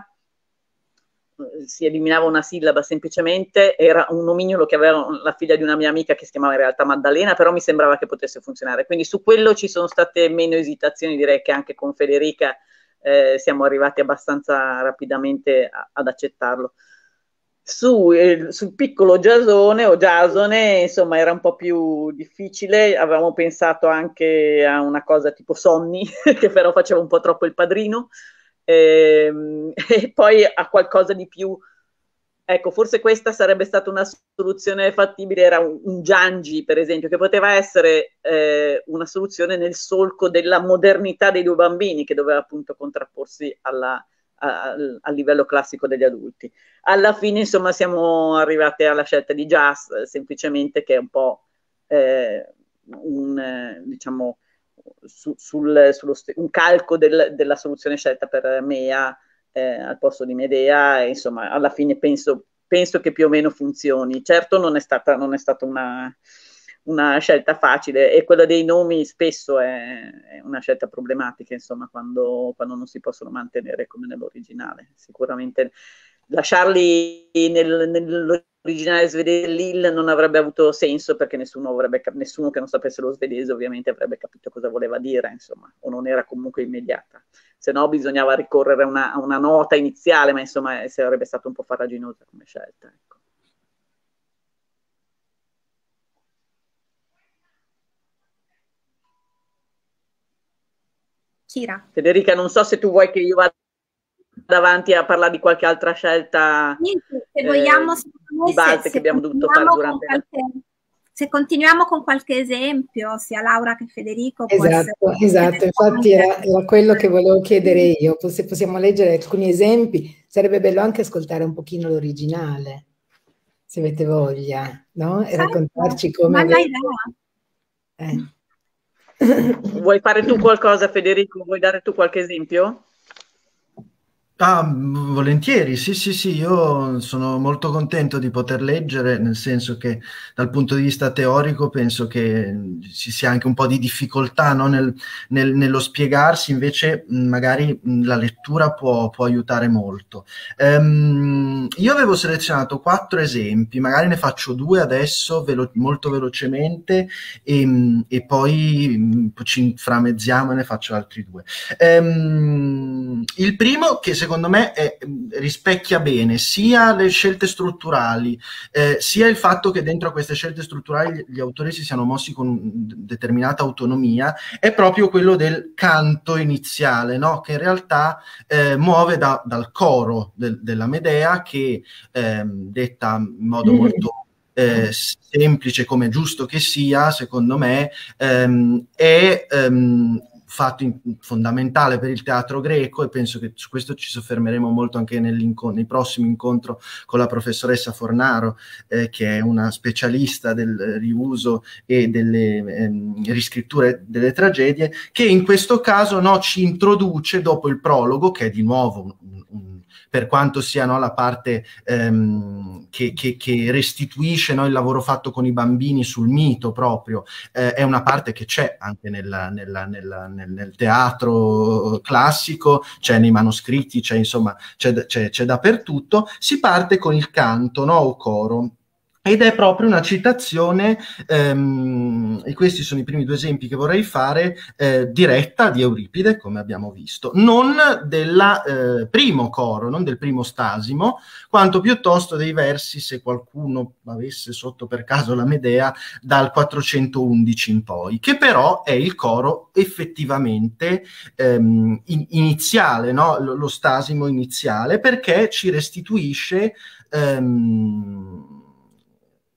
si eliminava una sillaba semplicemente, era un nomignolo che aveva la figlia di una mia amica che si chiamava in realtà Maddalena, però mi sembrava che potesse funzionare. Quindi su quello ci sono state meno esitazioni, direi che anche con Federica eh, siamo arrivati abbastanza rapidamente a, ad accettarlo. Su, eh, sul piccolo Giasone o Giasone, insomma, era un po' più difficile. Avevamo pensato anche a una cosa tipo Sonny, (laughs) che però faceva un po' troppo il padrino. Ehm, (laughs) e poi a qualcosa di più. Ecco, forse questa sarebbe stata una soluzione fattibile, era un, un Giangi, per esempio, che poteva essere eh, una soluzione nel solco della modernità dei due bambini, che doveva appunto contrapporsi alla, al, al, livello classico degli adulti. Alla fine, insomma, siamo arrivati alla scelta di jazz, semplicemente che è un po' eh, un, eh, diciamo, su, sul, st- un calco del, della soluzione scelta per Mea eh, al posto di Medea, e, insomma, alla fine penso, penso, che più o meno funzioni. Certo non è stata, non è stata una, una, scelta facile e quella dei nomi spesso è, è una scelta problematica, insomma, quando, quando non si possono mantenere come nell'originale. Sicuramente lasciarli nel, nell'originale svedese Lille non avrebbe avuto senso perché nessuno, avrebbe, nessuno, che non sapesse lo svedese ovviamente avrebbe capito cosa voleva dire, insomma, o non era comunque immediata. Se no bisognava ricorrere a una, a una nota iniziale, ma insomma eh, sarebbe stata un po' farraginosa come scelta. Ecco. Federica, non so se tu vuoi che io vada davanti a parlare di qualche altra scelta Niente, se eh, vogliamo, eh, di base se, che abbiamo dovuto fare durante qualche, la... Se continuiamo con qualche esempio, sia Laura che Federico. Esatto, esatto. infatti era, era, quello che volevo chiedere mm. io, se possiamo leggere alcuni esempi, sarebbe bello anche ascoltare un pochino l'originale, se avete voglia, no? E esatto. raccontarci come... Ma avete... eh. Vuoi fare tu (laughs) qualcosa Federico? Vuoi dare tu qualche esempio? Ah, volentieri, sì, sì, sì, io sono molto contento di poter leggere, nel senso che dal punto di vista teorico penso che mm, ci sia anche un po' di difficoltà no? nel, nel, nello spiegarsi, invece mm, magari mm, la lettura può, può aiutare molto. Um, io avevo selezionato quattro esempi, magari ne faccio due adesso velo molto velocemente e, e, poi ci inframezziamo e ne faccio altri due. Um, il primo che secondo secondo me è, rispecchia bene sia le scelte strutturali, eh, sia il fatto che dentro a queste scelte strutturali gli autori si siano mossi con determinata autonomia, è proprio quello del canto iniziale, no? che in realtà eh, muove da, dal coro del, della Medea, che eh, detta in modo mm-hmm. molto... Eh, semplice come giusto che sia, secondo me, ehm, è ehm, fatto in, fondamentale per il teatro greco e penso che su questo ci soffermeremo molto anche nei prossimi incontri con la professoressa Fornaro, eh, che è una specialista del riuso e delle ehm, riscritture delle tragedie, che in questo caso no, ci introduce dopo il prologo, che è di nuovo un, un per quanto sia no, la parte ehm, che, che, che, restituisce no, il lavoro fatto con i bambini sul mito proprio, eh, è una parte che c'è anche nella, nella, nella, nel, nel, teatro classico, c'è nei manoscritti, c'è insomma, c'è, dappertutto. Si parte con il canto no, o coro ed è proprio una citazione, ehm, e questi sono i primi due esempi che vorrei fare, eh, diretta di Euripide, come abbiamo visto, non del eh, primo coro, non del primo stasimo, quanto piuttosto dei versi, se qualcuno avesse sotto per caso la Medea, dal 411 in poi, che però è il coro effettivamente ehm, in iniziale, no? lo, lo stasimo iniziale, perché ci restituisce... Ehm,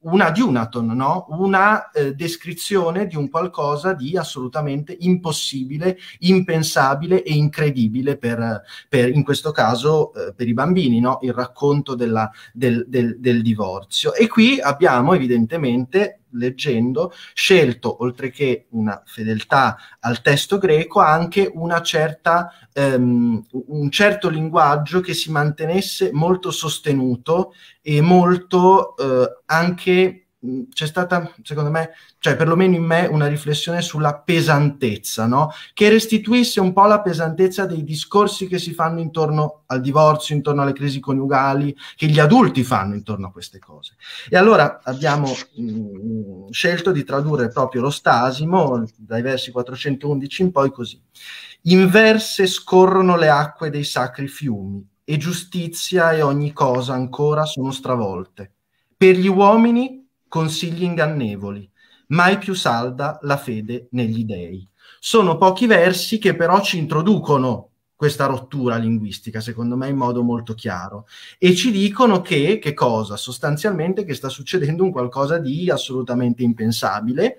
una diunaton, no? una eh, descrizione di un qualcosa di assolutamente impossibile, impensabile e incredibile per, per in questo caso eh, per i bambini, no? il racconto della, del, del, del divorzio. E qui abbiamo evidentemente leggendo, scelto oltre che una fedeltà al testo greco anche una certa, um, un certo linguaggio che si mantenesse molto sostenuto e molto uh, anche Mm, c'è stata, secondo me, cioè perlomeno in me, una riflessione sulla pesantezza, no? che restituisse un po' la pesantezza dei discorsi che si fanno intorno al divorzio, intorno alle crisi coniugali, che gli adulti fanno intorno a queste cose. E allora abbiamo mh, mm, scelto di tradurre proprio lo Stasimo, dai versi 411 in poi, così. Inverse scorrono le acque dei sacri fiumi, e giustizia e ogni cosa ancora sono stravolte. Per gli uomini consigli ingannevoli, mai più salda la fede negli dei. Sono pochi versi che però ci introducono questa rottura linguistica, secondo me in modo molto chiaro, e ci dicono che, che cosa? Sostanzialmente che sta succedendo un qualcosa di assolutamente impensabile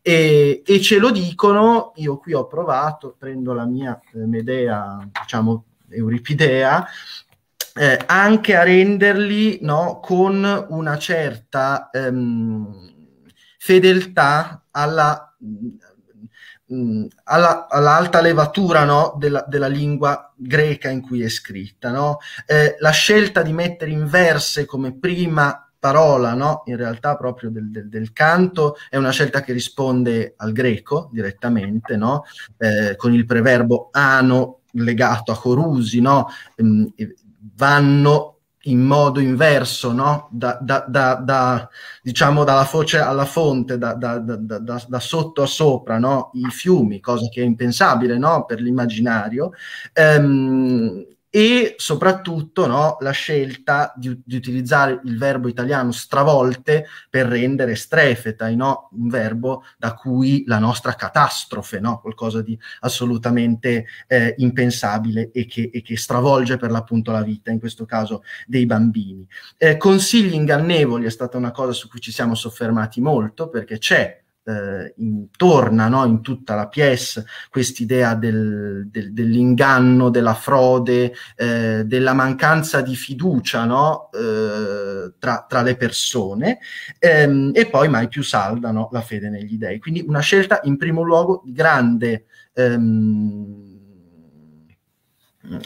e, e ce lo dicono, io qui ho provato, prendo la mia eh, Medea, diciamo, Euripidea, eh, anche a renderli no, con una certa ehm, fedeltà alla, mh, mm, mm, alla, all'alta levatura no, della, della, lingua greca in cui è scritta. No? Eh, la scelta di mettere in verse come prima parola, no? in realtà proprio del, del, del, canto, è una scelta che risponde al greco direttamente, no? eh, con il preverbo ano legato a corusi, no? Ehm, vanno in modo inverso, no? da, da, da, da diciamo dalla foce alla fonte, da, sotto a sopra, no? i fiumi, cosa che è impensabile no? per l'immaginario. Ehm, e soprattutto no, la scelta di, di, utilizzare il verbo italiano stravolte per rendere strefetai, no? un verbo da cui la nostra catastrofe, no? qualcosa di assolutamente eh, impensabile e che, e che, stravolge per l'appunto la vita, in questo caso dei bambini. Eh, consigli ingannevoli è stata una cosa su cui ci siamo soffermati molto perché c'è eh, intorna no? in tutta la pièce quest'idea del, del, dell'inganno, della frode, eh, della mancanza di fiducia no? eh, tra, tra, le persone ehm, e poi mai più salda no? la fede negli dei. Quindi una scelta in primo luogo di grande... Ehm,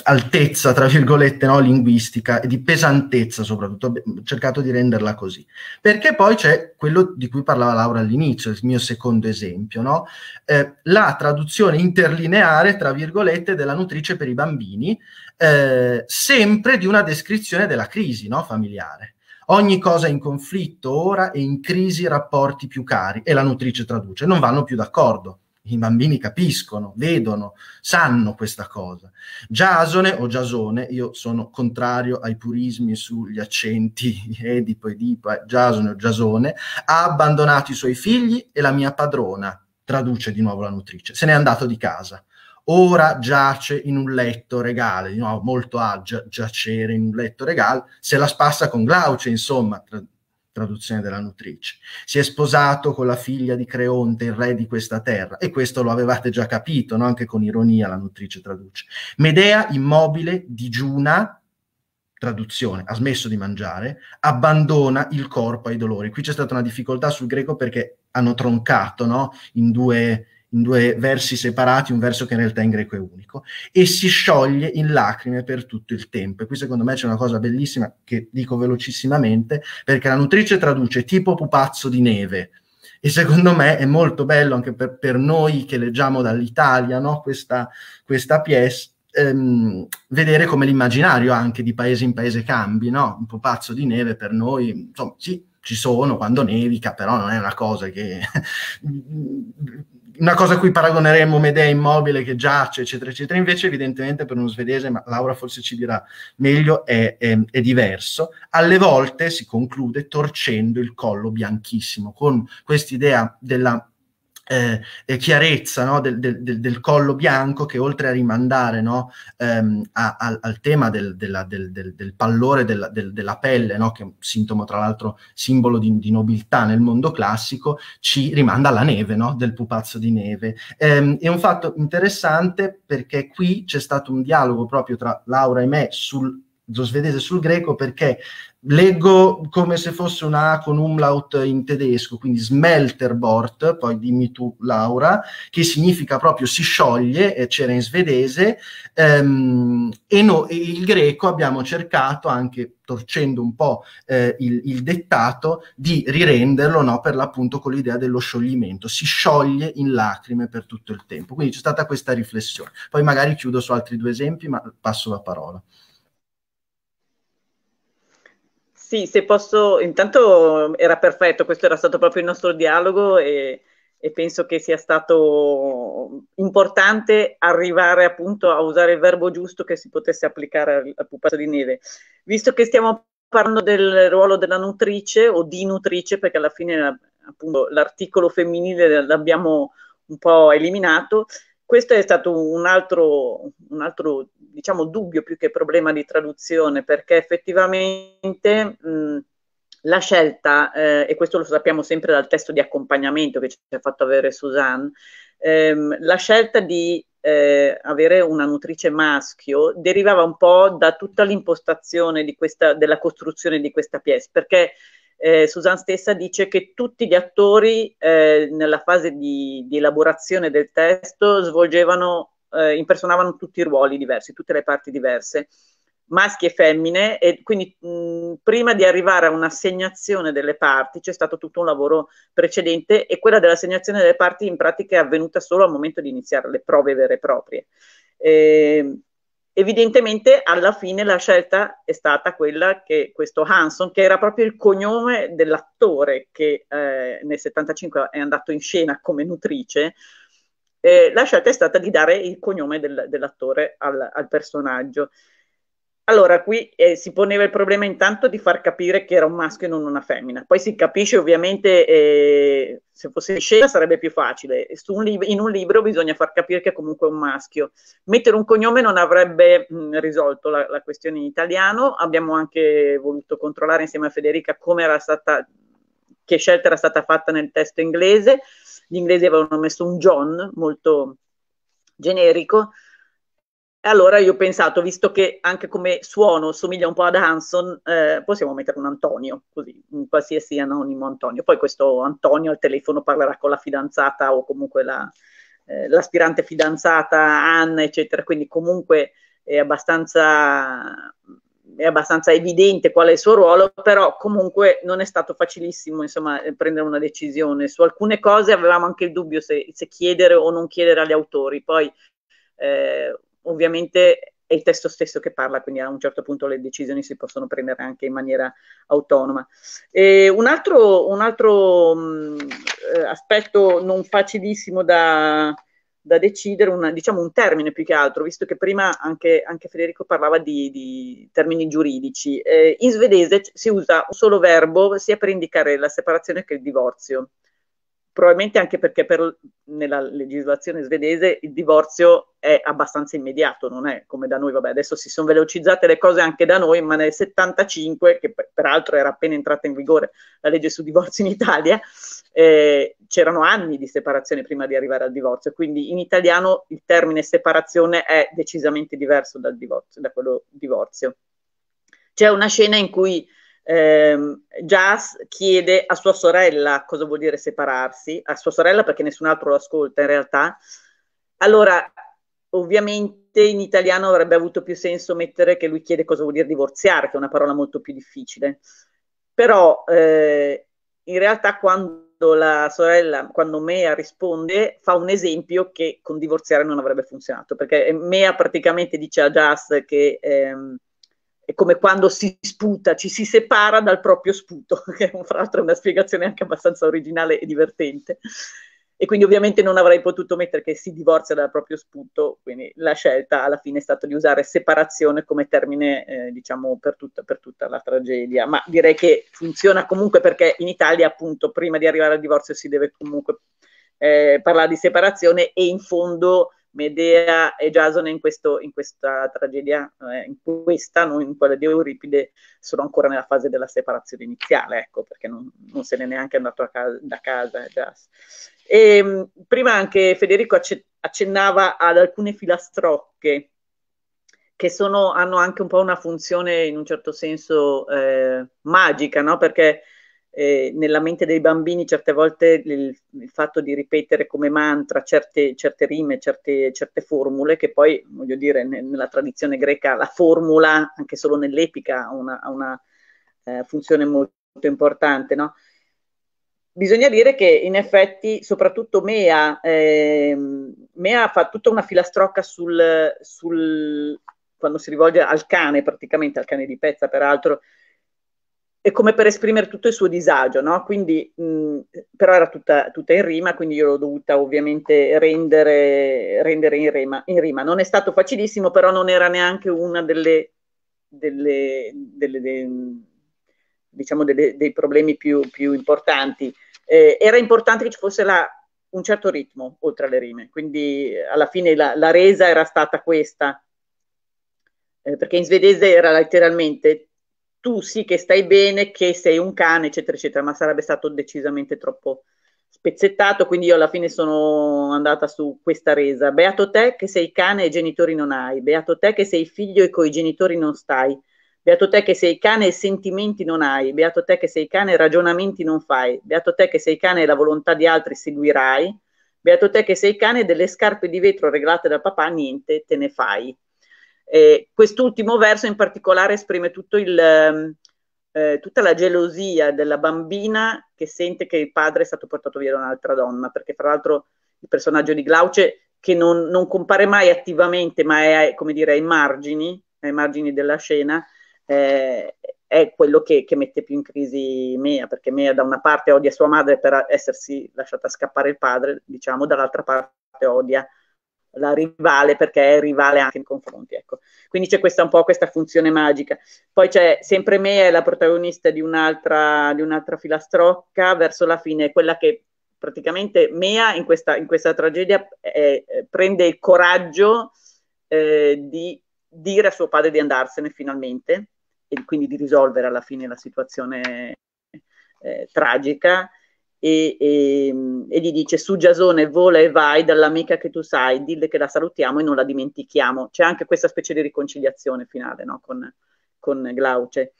altezza, tra virgolette, no, linguistica e di pesantezza soprattutto, ho cercato di renderla così. Perché poi c'è quello di cui parlava Laura all'inizio, il mio secondo esempio, no? eh, la traduzione interlineare, tra virgolette, della nutrice per i bambini, eh, sempre di una descrizione della crisi no, familiare. Ogni cosa in conflitto ora e in crisi rapporti più cari e la nutrice traduce, non vanno più d'accordo. I bambini capiscono, vedono, sanno questa cosa. Giasone o Giasone, io sono contrario ai purismi sugli accenti (laughs) Edipo, Edipa, eh, Giasone o Giasone, ha abbandonato i suoi figli e la mia padrona, traduce di nuovo la nutrice, se n'è andato di casa ora giace in un letto regale, di nuovo molto a giacere in un letto regale, se la spassa con Glauce, insomma, traduzione della nutrice. Si è sposato con la figlia di Creonte, il re di questa terra, e questo lo avevate già capito, no? anche con ironia la nutrice traduce. Medea immobile digiuna, traduzione, ha smesso di mangiare, abbandona il corpo ai dolori. Qui c'è stata una difficoltà sul greco perché hanno troncato no? in due in due versi separati, un verso che in realtà in greco è unico, e si scioglie in lacrime per tutto il tempo. E qui secondo me c'è una cosa bellissima che dico velocissimamente, perché la nutrice traduce tipo pupazzo di neve, e secondo me è molto bello anche per, per noi che leggiamo dall'Italia no? questa, questa pièce, ehm, vedere come l'immaginario anche di paese in paese cambi, no? un pupazzo di neve per noi, insomma sì, ci sono quando nevica, però non è una cosa che una cosa a cui paragoneremmo Medea immobile che giace, eccetera, eccetera. Invece, evidentemente, per uno svedese, ma Laura forse ci dirà meglio, è, è, è diverso. Alle volte si conclude torcendo il collo bianchissimo, con quest'idea della eh, chiarezza no, del, del, del, collo bianco che oltre a rimandare no, ehm, a, a, al tema del, della, del pallore della, della pelle, no, che è un sintomo tra l'altro simbolo di, di, nobiltà nel mondo classico, ci rimanda alla neve, del pupazzo di neve. Ehm, è un fatto interessante perché qui c'è stato un dialogo proprio tra Laura e me sul lo svedese sul greco perché leggo come se fosse una A con umlaut in tedesco, quindi smelterbort, poi dimmi tu Laura, che significa proprio si scioglie, e c'era in svedese, ehm, e, no, il greco abbiamo cercato, anche torcendo un po' eh, il, il, dettato, di rirenderlo no, per l'appunto con l'idea dello scioglimento, si scioglie in lacrime per tutto il tempo. Quindi c'è stata questa riflessione. Poi magari chiudo su altri due esempi, ma passo la parola. Sì, se posso, intanto era perfetto, questo era stato proprio il nostro dialogo e, e, penso che sia stato importante arrivare appunto a usare il verbo giusto che si potesse applicare al, al pupazzo di neve. Visto che stiamo parlando del ruolo della nutrice o di nutrice, perché alla fine appunto l'articolo femminile l'abbiamo un po' eliminato, questo è stato un altro, un altro diciamo, dubbio più che problema di traduzione, perché effettivamente mh, la scelta, eh, e questo lo sappiamo sempre dal testo di accompagnamento che ci ha fatto avere Suzanne, ehm, la scelta di eh, avere una nutrice maschio derivava un po' da tutta l'impostazione questa, della costruzione di questa pièce, perché eh, Suzanne stessa dice che tutti gli attori eh, nella fase di, di, elaborazione del testo svolgevano, eh, impersonavano tutti i ruoli diversi, tutte le parti diverse, maschi e femmine, e quindi mh, prima di arrivare a un'assegnazione delle parti c'è stato tutto un lavoro precedente e quella dell'assegnazione delle parti in pratica è avvenuta solo al momento di iniziare le prove vere e proprie. E, ehm, Evidentemente alla fine la scelta è stata quella che questo Hanson, che era proprio il cognome dell'attore che eh, nel 75 è andato in scena come nutrice, eh, la scelta è stata di dare il cognome del, dell'attore al, al personaggio. Allora, qui eh, si poneva il problema intanto di far capire che era un maschio e non una femmina. Poi si capisce ovviamente, eh, se fosse in scena sarebbe più facile. Un lib- in un libro bisogna far capire che è comunque un maschio. Mettere un cognome non avrebbe mh, mm, risolto la, la questione in italiano. Abbiamo anche voluto controllare insieme a Federica come era stata, che scelta era stata fatta nel testo inglese. Gli inglesi avevano messo un John molto generico allora io ho pensato, visto che anche come suono somiglia un po' ad Hanson, eh, possiamo mettere un Antonio, così, un qualsiasi anonimo Antonio. Poi questo Antonio al telefono parlerà con la fidanzata o comunque la, eh, l'aspirante fidanzata, Anna, eccetera. Quindi comunque è abbastanza, è abbastanza evidente qual è il suo ruolo, però comunque non è stato facilissimo insomma, eh, prendere una decisione. Su alcune cose avevamo anche il dubbio se, se chiedere o non chiedere agli autori. Poi... Eh, ovviamente è il testo stesso che parla, quindi a un certo punto le decisioni si possono prendere anche in maniera autonoma. E un altro, un altro mh, mm, eh, aspetto non facilissimo da, da decidere, una, diciamo un termine più che altro, visto che prima anche, anche Federico parlava di, di termini giuridici. Eh, in svedese si usa un solo verbo sia per indicare la separazione che il divorzio probabilmente anche perché per, nella legislazione svedese il divorzio è abbastanza immediato, non è come da noi, vabbè adesso si sono velocizzate le cose anche da noi, ma nel 75, che peraltro era appena entrata in vigore la legge sul divorzio in Italia, eh, c'erano anni di separazione prima di arrivare al divorzio, quindi in italiano il termine separazione è decisamente diverso dal divorzio, da quello divorzio. C'è una scena in cui eh, chiede a sua sorella cosa vuol dire separarsi, a sua sorella perché nessun altro lo ascolta in realtà. Allora, ovviamente in italiano avrebbe avuto più senso mettere che lui chiede cosa vuol dire divorziare, che è una parola molto più difficile. Però eh, in realtà quando la sorella, quando Mea risponde, fa un esempio che con divorziare non avrebbe funzionato, perché Mea praticamente dice a Jas che... Ehm, è come quando si sputa, ci si separa dal proprio sputo, (laughs) che fra l'altro è una spiegazione anche abbastanza originale e divertente. E quindi ovviamente non avrei potuto mettere che si divorzia dal proprio sputo, quindi la scelta alla fine è stata di usare separazione come termine, eh, diciamo, per tutta, per tutta la tragedia. Ma direi che funziona comunque perché in Italia, appunto, prima di arrivare al divorzio si deve comunque eh, parlare di separazione e in fondo Medea e Giasone in, in questa tragedia, eh, in questa, non in quella di Euripide, sono ancora nella fase della separazione iniziale, ecco, perché non, non se n'è neanche andato casa, da casa. Già. Eh, e, ehm, prima anche Federico accennava ad alcune filastrocche che sono, hanno anche un po' una funzione in un certo senso eh, magica, no? perché eh, nella mente dei bambini certe volte il, il fatto di ripetere come mantra certe, certe rime, certe, certe, formule, che poi, voglio dire, ne, nella tradizione greca la formula, anche solo nell'epica, ha una, una eh, funzione molto importante, no? Bisogna dire che in effetti, soprattutto Mea, eh, Mea fa tutta una filastrocca sul, sul, quando si rivolge al cane, praticamente al cane di pezza, peraltro, è come per esprimere tutto il suo disagio, no? Quindi, mh, però era tutta, tutta, in rima, quindi io l'ho dovuta ovviamente rendere, rendere in, rima, in, rima, Non è stato facilissimo, però non era neanche una delle, delle, delle, dei, diciamo delle dei problemi più, più importanti. Eh, era importante che ci fosse la, un certo ritmo oltre alle rime, quindi alla fine la, la resa era stata questa, eh, perché in svedese era letteralmente tu sì che stai bene, che sei un cane, eccetera, eccetera, ma sarebbe stato decisamente troppo spezzettato, quindi io alla fine sono andata su questa resa. Beato te che sei cane e genitori non hai, beato te che sei figlio e coi genitori non stai, beato te che sei cane e sentimenti non hai, beato te che sei cane e ragionamenti non fai, beato te che sei cane e la volontà di altri seguirai, beato te che sei cane e delle scarpe di vetro regalate da papà niente te ne fai. Eh, quest'ultimo verso in particolare esprime il, ehm, eh, tutta la gelosia della bambina che sente che il padre è stato portato via da un'altra donna, perché fra l'altro il personaggio di Glauce, che non, non compare mai attivamente, ma è dire, ai, margini, ai margini, della scena, eh, è quello che, che, mette più in crisi Mea, perché Mea da una parte odia sua madre per essersi lasciata scappare il padre, diciamo, dall'altra parte odia la rivale perché è rivale anche in confronti. Ecco. Quindi c'è questa un po' questa funzione magica. Poi c'è sempre me, è la protagonista di un'altra, di un'altra filastrocca verso la fine, quella che praticamente Mea in questa, in questa tragedia eh, prende il coraggio eh, di dire a suo padre di andarsene finalmente e quindi di risolvere alla fine la situazione eh, tragica e, e, e, gli dice su Giasone vola e vai dall'amica che tu sai, dille che la salutiamo e non la dimentichiamo. C'è anche questa specie di riconciliazione finale no? con, con, Glauce.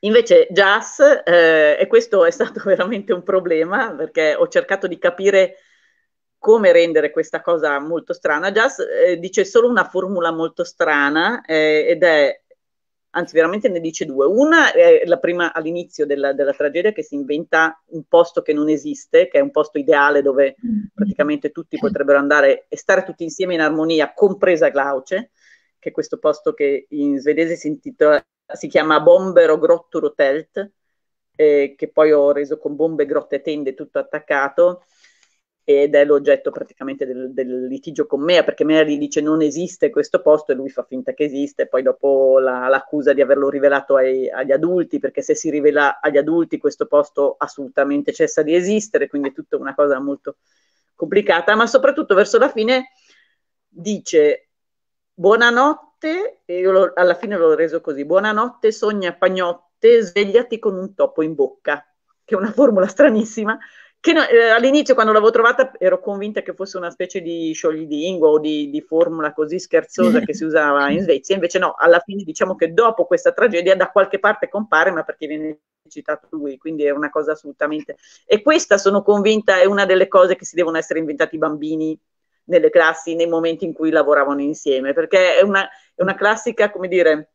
Invece Jas, eh, e questo è stato (laughs) veramente un problema perché ho cercato di capire come rendere questa cosa molto strana, Jas eh, dice solo una formula molto strana eh, ed è anzi veramente ne dice due. Una è la prima all'inizio della, della, tragedia che si inventa un posto che non esiste, che è un posto ideale dove mm-hmm. praticamente tutti potrebbero andare e stare tutti insieme in armonia, compresa Glauce, che è questo posto che in svedese si, intitola, si chiama Bombero Grotturo Telt, eh, che poi ho reso con bombe, grotte e tende tutto attaccato ed è l'oggetto praticamente del, del, litigio con Mea, perché Mea gli dice non esiste questo posto e lui fa finta che esiste, e poi dopo la, l'accusa di averlo rivelato ai, agli adulti, perché se si rivela agli adulti questo posto assolutamente cessa di esistere, quindi è tutta una cosa molto complicata, ma soprattutto verso la fine dice buonanotte, e io lo, alla fine l'ho reso così, buonanotte sogna pagnotte, svegliati con un topo in bocca, che è una formula stranissima, che no, eh, all'inizio quando l'avevo trovata ero convinta che fosse una specie di scioglilingua o di, di, formula così scherzosa che si usava in Svezia, invece no, alla fine diciamo che dopo questa tragedia da qualche parte compare, ma perché viene citato lui, quindi è una cosa assolutamente... E questa sono convinta è una delle cose che si devono essere inventati i bambini nelle classi, nei momenti in cui lavoravano insieme, perché è una, è una classica, come dire,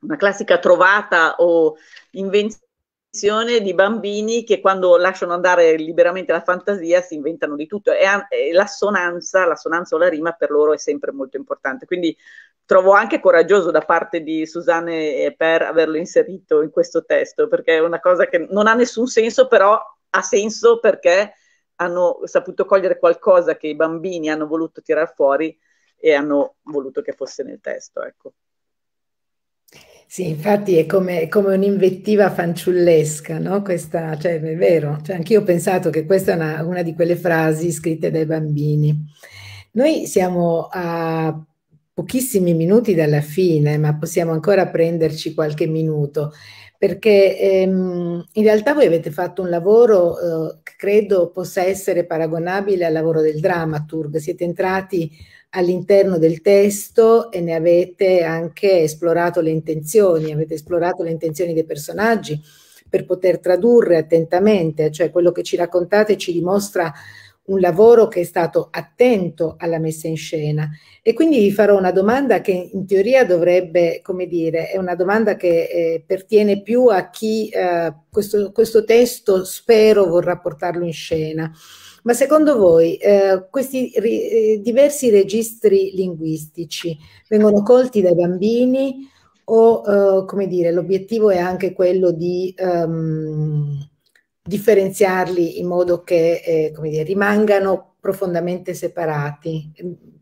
una classica trovata o invenzione di bambini che quando lasciano andare liberamente la fantasia si inventano di tutto e, e l'assonanza, l'assonanza o la rima per loro è sempre molto importante. Quindi trovo anche coraggioso da parte di Susanne per averlo inserito in questo testo, perché è una cosa che non ha nessun senso, però ha senso perché hanno saputo cogliere qualcosa che i bambini hanno voluto tirar fuori e hanno voluto che fosse nel testo. Ecco. Sì, infatti è come, è come un'invettiva fanciullesca, no? Questa, cioè, è vero, cioè, anch'io ho pensato che questa è una, una di quelle frasi scritte dai bambini. Noi siamo a pochissimi minuti dalla fine, ma possiamo ancora prenderci qualche minuto, perché ehm, in realtà voi avete fatto un lavoro eh, che credo possa essere paragonabile al lavoro del dramaturg, siete entrati all'interno del testo e ne avete anche esplorato le intenzioni, avete esplorato le intenzioni dei personaggi per poter tradurre attentamente, cioè quello che ci raccontate ci dimostra un lavoro che è stato attento alla messa in scena. E quindi vi farò una domanda che in teoria dovrebbe, come dire, è una domanda che eh, pertiene più a chi eh, questo, questo testo spero vorrà portarlo in scena. Ma secondo voi eh, questi ri- eh, diversi registri linguistici vengono colti dai bambini o, eh, come dire, l'obiettivo è anche quello di ehm, differenziarli in modo che, eh, come dire, rimangano profondamente separati?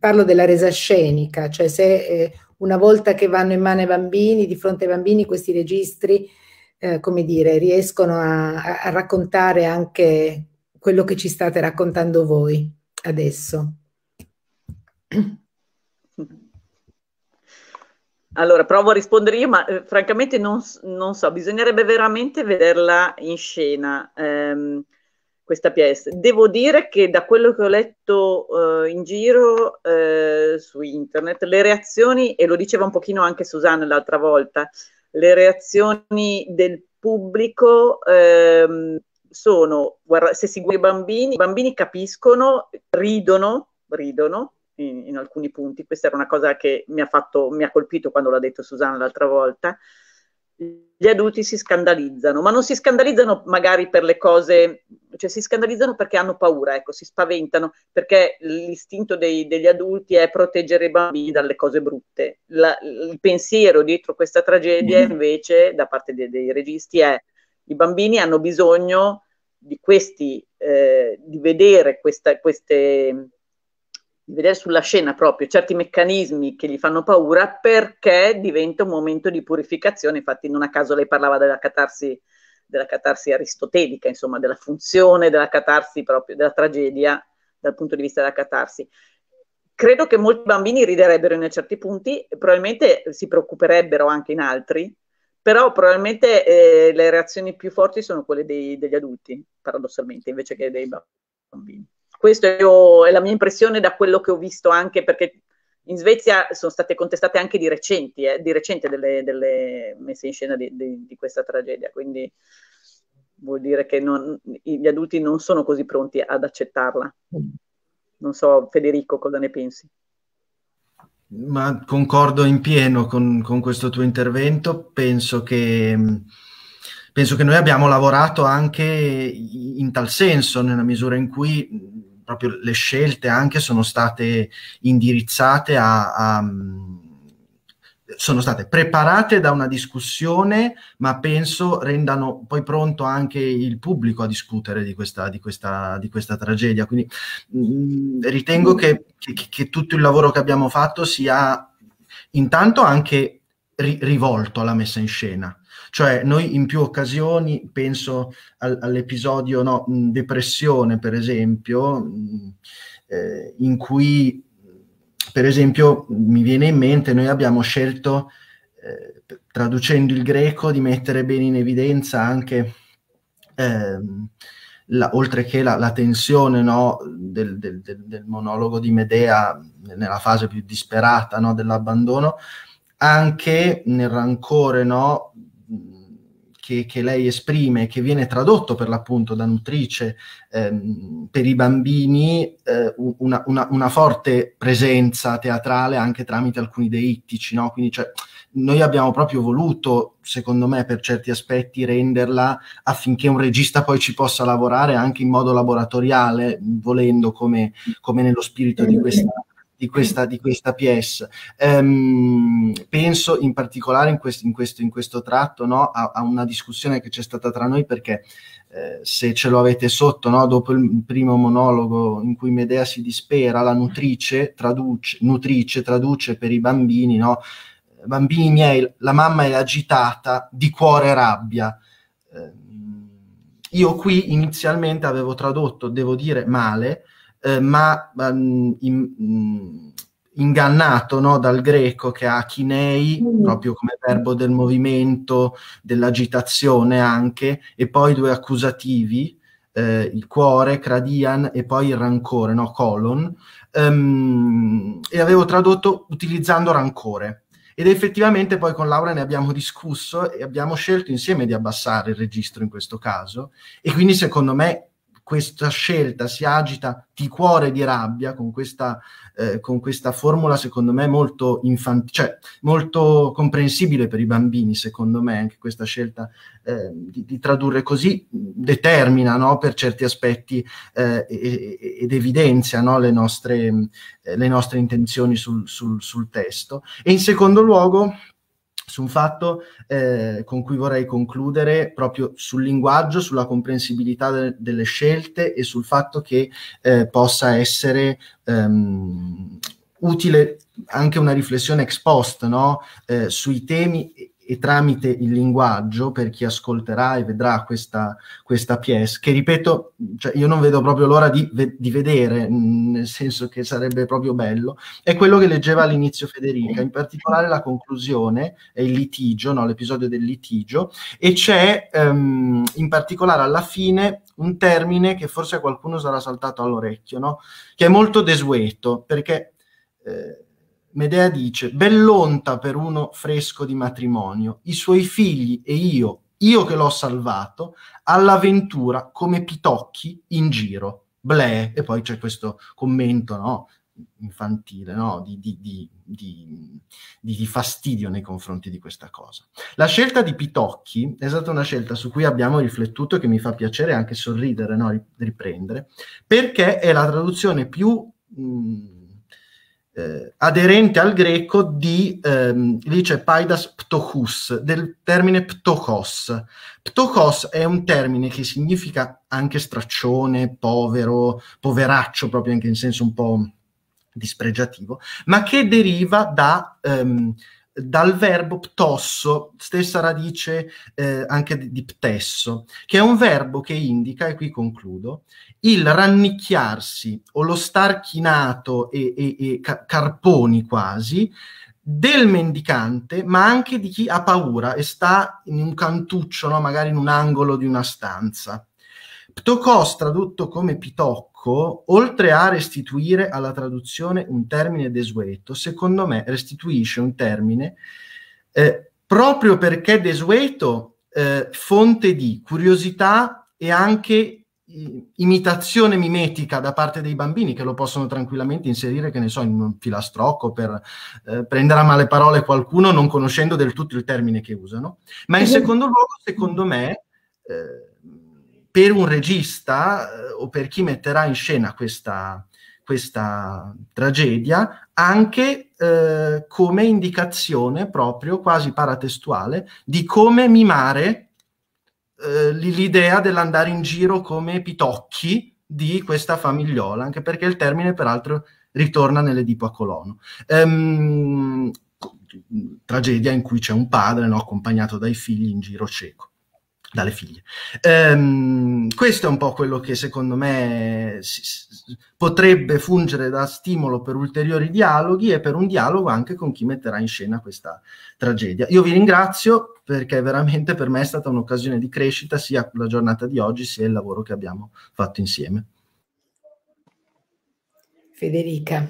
Parlo della resa scenica, cioè se eh, una volta che vanno in mano ai bambini, di fronte ai bambini questi registri... Eh, come dire, riescono a, a, raccontare anche quello che ci state raccontando voi adesso. Allora, provo a rispondere io, ma eh, francamente non, non, so, bisognerebbe veramente vederla in scena, ehm, questa pièce. Devo dire che da quello che ho letto eh, in giro eh, su internet, le reazioni, e lo diceva un pochino anche Susanna l'altra volta, le reazioni del pubblico ehm, sono, guarda, se si guarda i bambini, i bambini capiscono, ridono, ridono in, in, alcuni punti, questa era una cosa che mi ha, fatto, mi ha colpito quando l'ha detto Susanna l'altra volta, gli adulti si scandalizzano, ma non si scandalizzano magari per le cose, cioè si scandalizzano perché hanno paura, ecco, si spaventano, perché l'istinto dei, degli adulti è proteggere i bambini dalle cose brutte. La, il pensiero dietro questa tragedia mm. invece da parte dei, dei registi è i bambini hanno bisogno di questi, eh, di vedere questa, queste, di vedere sulla scena proprio certi meccanismi che gli fanno paura perché diventa un momento di purificazione. Infatti, non a caso lei parlava della catarsi, della catarsi aristotelica, insomma, della funzione della catarsi proprio, della tragedia dal punto di vista della catarsi. Credo che molti bambini riderebbero in certi punti, probabilmente si preoccuperebbero anche in altri, però probabilmente eh, le reazioni più forti sono quelle dei, degli adulti, paradossalmente, invece che dei bambini. Questa è, la mia impressione da quello che ho visto anche perché in Svezia sono state contestate anche di, recenti, eh, di recente delle, delle, messe in scena di, di, di, questa tragedia, quindi vuol dire che non, gli adulti non sono così pronti ad accettarla. Mm. Non so, Federico, cosa ne pensi? Ma concordo in pieno con, con questo tuo intervento. Penso che, mm, penso che, noi abbiamo lavorato anche in tal senso, nella misura in cui mm, proprio le scelte anche sono state indirizzate a, a mm, sono state preparate da una discussione, ma penso rendano poi pronto anche il pubblico a discutere di questa, di questa, di questa tragedia. Quindi mh, mm, ritengo che, che, che, tutto il lavoro che abbiamo fatto sia intanto anche ri, rivolto alla messa in scena. Cioè, noi in più occasioni, penso al, all'episodio no, Depressione, per esempio, mh, eh, in cui per esempio, mi viene in mente, noi abbiamo scelto, eh, traducendo il greco, di mettere bene in evidenza anche, eh, la, oltre che la, la tensione no, del, del, del, monologo di Medea nella fase più disperata no, dell'abbandono, anche nel rancore no, che, che, lei esprime, che viene tradotto per l'appunto da nutrice ehm, per i bambini, eh, una, una, una, forte presenza teatrale anche tramite alcuni deittici, no? Quindi cioè, noi abbiamo proprio voluto, secondo me, per certi aspetti renderla affinché un regista poi ci possa lavorare anche in modo laboratoriale, volendo come, come nello spirito di questa di questa, di questa PS. Um, ehm, penso in particolare in, quest, in, questo, in questo, tratto no, a, a, una discussione che c'è stata tra noi perché eh, se ce lo avete sotto, no, dopo il primo monologo in cui Medea si dispera, la nutrice traduce, nutrice, traduce per i bambini, no, bambini miei, la mamma è agitata, di cuore rabbia. Eh, io qui inizialmente avevo tradotto, devo dire, male, eh, ma ehm, in, mm, ingannato no, dal greco che ha chinei, mm. proprio come verbo del movimento, dell'agitazione anche, e poi due accusativi, eh, il cuore, cradian, e poi il rancore, no, colon, um, e avevo tradotto utilizzando rancore. Ed effettivamente poi con Laura ne abbiamo discusso e abbiamo scelto insieme di abbassare il registro in questo caso e quindi secondo me questa scelta si agita di cuore di rabbia con questa, eh, con questa formula secondo me molto, infantile, cioè, molto comprensibile per i bambini secondo me anche questa scelta eh, di, di, tradurre così determina no, per certi aspetti eh, ed evidenzia no, le, nostre, eh, le, nostre, intenzioni sul, sul, sul testo e in secondo luogo su un fatto eh, con cui vorrei concludere proprio sul linguaggio, sulla comprensibilità de delle scelte e sul fatto che eh, possa essere ehm, utile anche una riflessione ex post no? eh, sui temi e tramite il linguaggio per chi ascolterà e vedrà questa, questa pièce, che ripeto, cioè io non vedo proprio l'ora di, di, vedere, mm, nel senso che sarebbe proprio bello, è quello che leggeva all'inizio Federica, in particolare la conclusione, è il litigio, no? l'episodio del litigio, e c'è um, in particolare alla fine un termine che forse a qualcuno sarà saltato all'orecchio, no? che è molto desueto, perché... Eh, Medea dice, bell'onta per uno fresco di matrimonio, i suoi figli e io, io che l'ho salvato, all'avventura come pitocchi in giro. Ble, e poi c'è questo commento, no? infantile, no? di, di, di, di, fastidio nei confronti di questa cosa. La scelta di Pitocchi è stata una scelta su cui abbiamo riflettuto e che mi fa piacere anche sorridere, no? riprendere, perché è la traduzione più mh, eh, aderente al greco di, ehm, lì c'è Paidas Ptochus, del termine Ptochos. Ptochos è un termine che significa anche straccione, povero, poveraccio, proprio anche in senso un po' dispregiativo, ma che deriva da... Ehm, dal verbo ptosso, stessa radice eh, anche di ptesso, che è un verbo che indica, e qui concludo, il rannicchiarsi o lo star chinato e, e, e carponi quasi del mendicante, ma anche di chi ha paura e sta in un cantuccio, no? magari in un angolo di una stanza. Ptocos, tradotto come Pitocco, oltre a restituire alla traduzione un termine desueto, secondo me restituisce un termine eh, proprio perché desueto, eh, fonte di curiosità e anche imitazione mimetica da parte dei bambini che lo possono tranquillamente inserire, che ne so, in un filastrocco per eh, prendere a male parole qualcuno non conoscendo del tutto il termine che usano. Ma in mhm. secondo luogo, secondo me, eh, per un regista eh, o per chi metterà in scena questa, questa tragedia anche eh, come indicazione proprio quasi paratestuale di come mimare eh, l'idea dell'andare in giro come pitocchi di questa famigliola, anche perché il termine peraltro ritorna nell'Edipo a Colono. Ehm, tragedia in cui c'è un padre no, accompagnato dai figli in giro cieco dalle figlie. Ehm, questo è un po' quello che secondo me si, potrebbe fungere da stimolo per ulteriori dialoghi e per un dialogo anche con chi metterà in scena questa tragedia. Io vi ringrazio perché veramente per me è stata un'occasione di crescita sia la giornata di oggi sia il lavoro che abbiamo fatto insieme. Federica.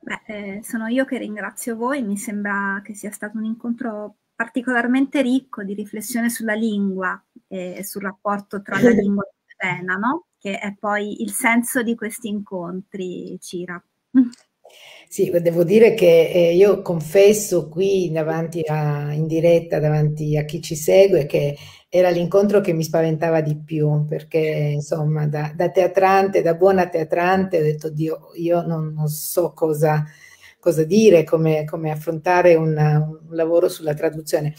Beh, eh, sono io che ringrazio voi, mi sembra che sia stato un incontro particolarmente ricco di riflessione sulla lingua e sul rapporto tra la (laughs) lingua e la pena, no? che è poi il senso di questi incontri, Cira. Sì, devo dire che eh, io confesso qui davanti a, in diretta, davanti a chi ci segue, che era l'incontro che mi spaventava di più, perché insomma da, da teatrante, da buona teatrante, ho detto Dio, io non, non so cosa cosa dire, come, come affrontare una, un lavoro sulla traduzione.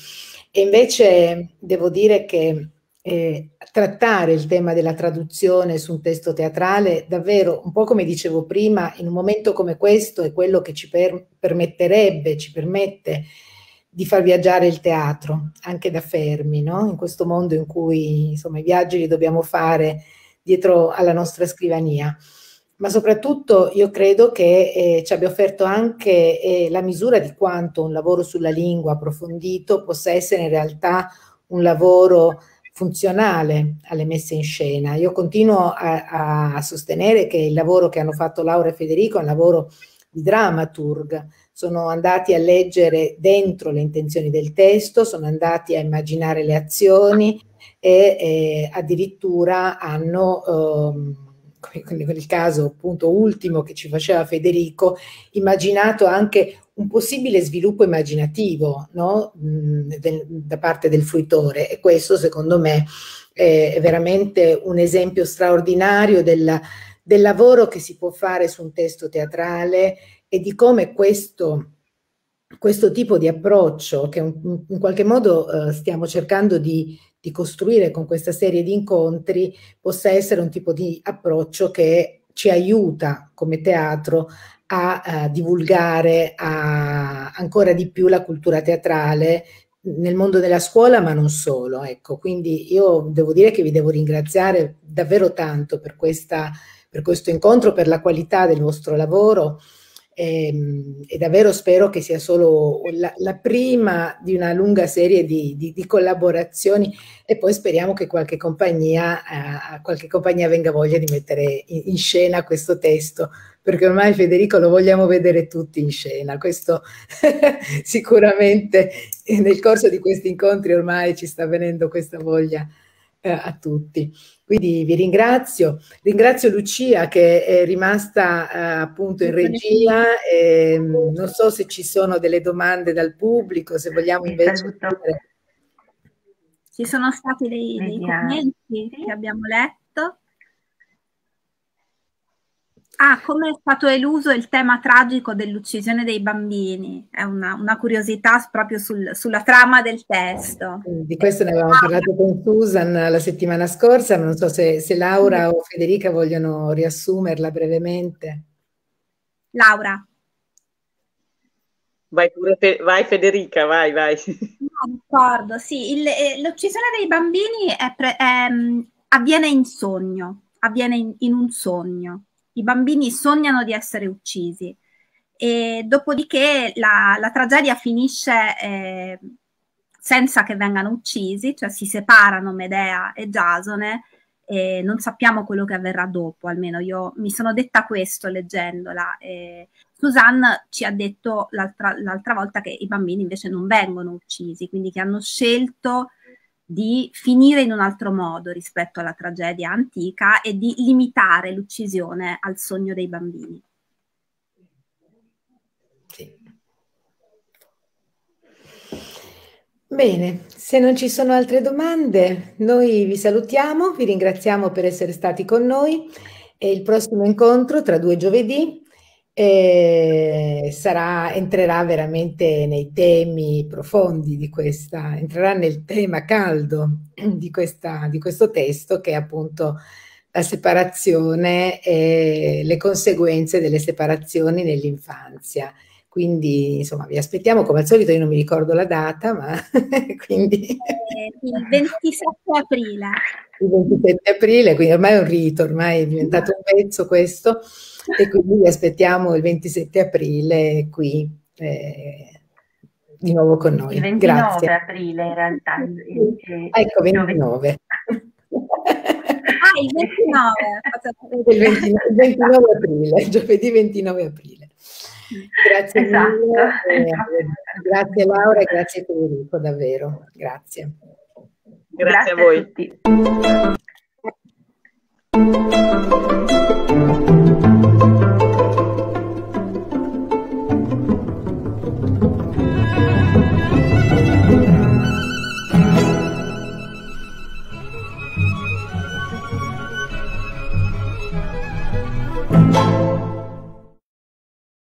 E invece devo dire che eh, trattare il tema della traduzione su un testo teatrale, davvero, un po' come dicevo prima, in un momento come questo è quello che ci per, permetterebbe, ci permette di far viaggiare il teatro, anche da fermi, no? in questo mondo in cui insomma, i viaggi li dobbiamo fare dietro alla nostra scrivania ma soprattutto io credo che eh, ci abbia offerto anche eh, la misura di quanto un lavoro sulla lingua approfondito possa essere in realtà un lavoro funzionale alle messe in scena. Io continuo a, a sostenere che il lavoro che hanno fatto Laura e Federico è un lavoro di dramaturg, sono andati a leggere dentro le intenzioni del testo, sono andati a immaginare le azioni e eh, addirittura hanno... Ehm, come nel caso appunto ultimo che ci faceva Federico, immaginato anche un possibile sviluppo immaginativo no? Mm, da parte del fruitore e questo secondo me è veramente un esempio straordinario della, del lavoro che si può fare su un testo teatrale e di come questo questo tipo di approccio che in qualche modo eh, stiamo cercando di, di, costruire con questa serie di incontri possa essere un tipo di approccio che ci aiuta come teatro a, a eh, divulgare a, ancora di più la cultura teatrale nel mondo della scuola, ma non solo. Ecco, quindi io devo dire che vi devo ringraziare davvero tanto per, questa, per questo incontro, per la qualità del vostro lavoro Ehm, e, davvero spero che sia solo la, la prima di una lunga serie di, di, di, collaborazioni e poi speriamo che qualche compagnia, eh, qualche compagnia venga voglia di mettere in, in, scena questo testo, perché ormai Federico lo vogliamo vedere tutti in scena, questo (laughs) sicuramente nel corso di questi incontri ormai ci sta venendo questa voglia eh, a tutti. Quindi vi ringrazio, ringrazio Lucia che è rimasta eh, appunto in regia, e, ehm, non so se ci sono delle domande dal pubblico, se vogliamo invece... Ci sono stati dei, dei commenti che abbiamo letto. Ah, come è stato eluso il tema tragico dell'uccisione dei bambini? È una, una curiosità proprio sul, sulla trama del testo. Eh, di questo ne avevamo parlato con Susan la settimana scorsa, non so se, se Laura o Federica vogliono riassumerla brevemente. Laura. Vai pure, vai Federica, vai, vai. No, d'accordo, sì. Eh, l'uccisione dei bambini è pre, è, mm, avviene in sogno, avviene in, in un sogno i bambini sognano di essere uccisi e dopodiché la, la tragedia finisce eh, senza che vengano uccisi, cioè si separano Medea e Giasone e non sappiamo quello che avverrà dopo, almeno io mi sono detta questo leggendola. E Suzanne ci ha detto l'altra, volta che i bambini invece non vengono uccisi, quindi che hanno scelto di finire in un altro modo rispetto alla tragedia antica e di limitare l'uccisione al sogno dei bambini. Bene, se non ci sono altre domande, noi vi salutiamo, vi ringraziamo per essere stati con noi e il prossimo incontro tra due giovedì e sarà, entrerà veramente nei temi profondi di questa, entrerà nel tema caldo (clears throat) di, questa, di questo testo che è appunto la separazione e le conseguenze delle separazioni nell'infanzia. Quindi insomma vi aspettiamo come al solito, io non mi ricordo la data, ma (laughs) quindi... Eh, il 27 aprile. Il 27 aprile, quindi ormai è un rito, ormai è diventato un pezzo questo e quindi vi aspettiamo il 27 aprile qui eh, di nuovo con noi. Il 29 Grazie. aprile in realtà. Ah, ecco, 29. ah, il 29. (laughs) il 29, 29 aprile, giovedì 29 aprile. Grazie esatto. mille, eh, grazie Laura e grazie Federico, davvero, grazie. Grazie, grazie a voi. A tutti. Thank you.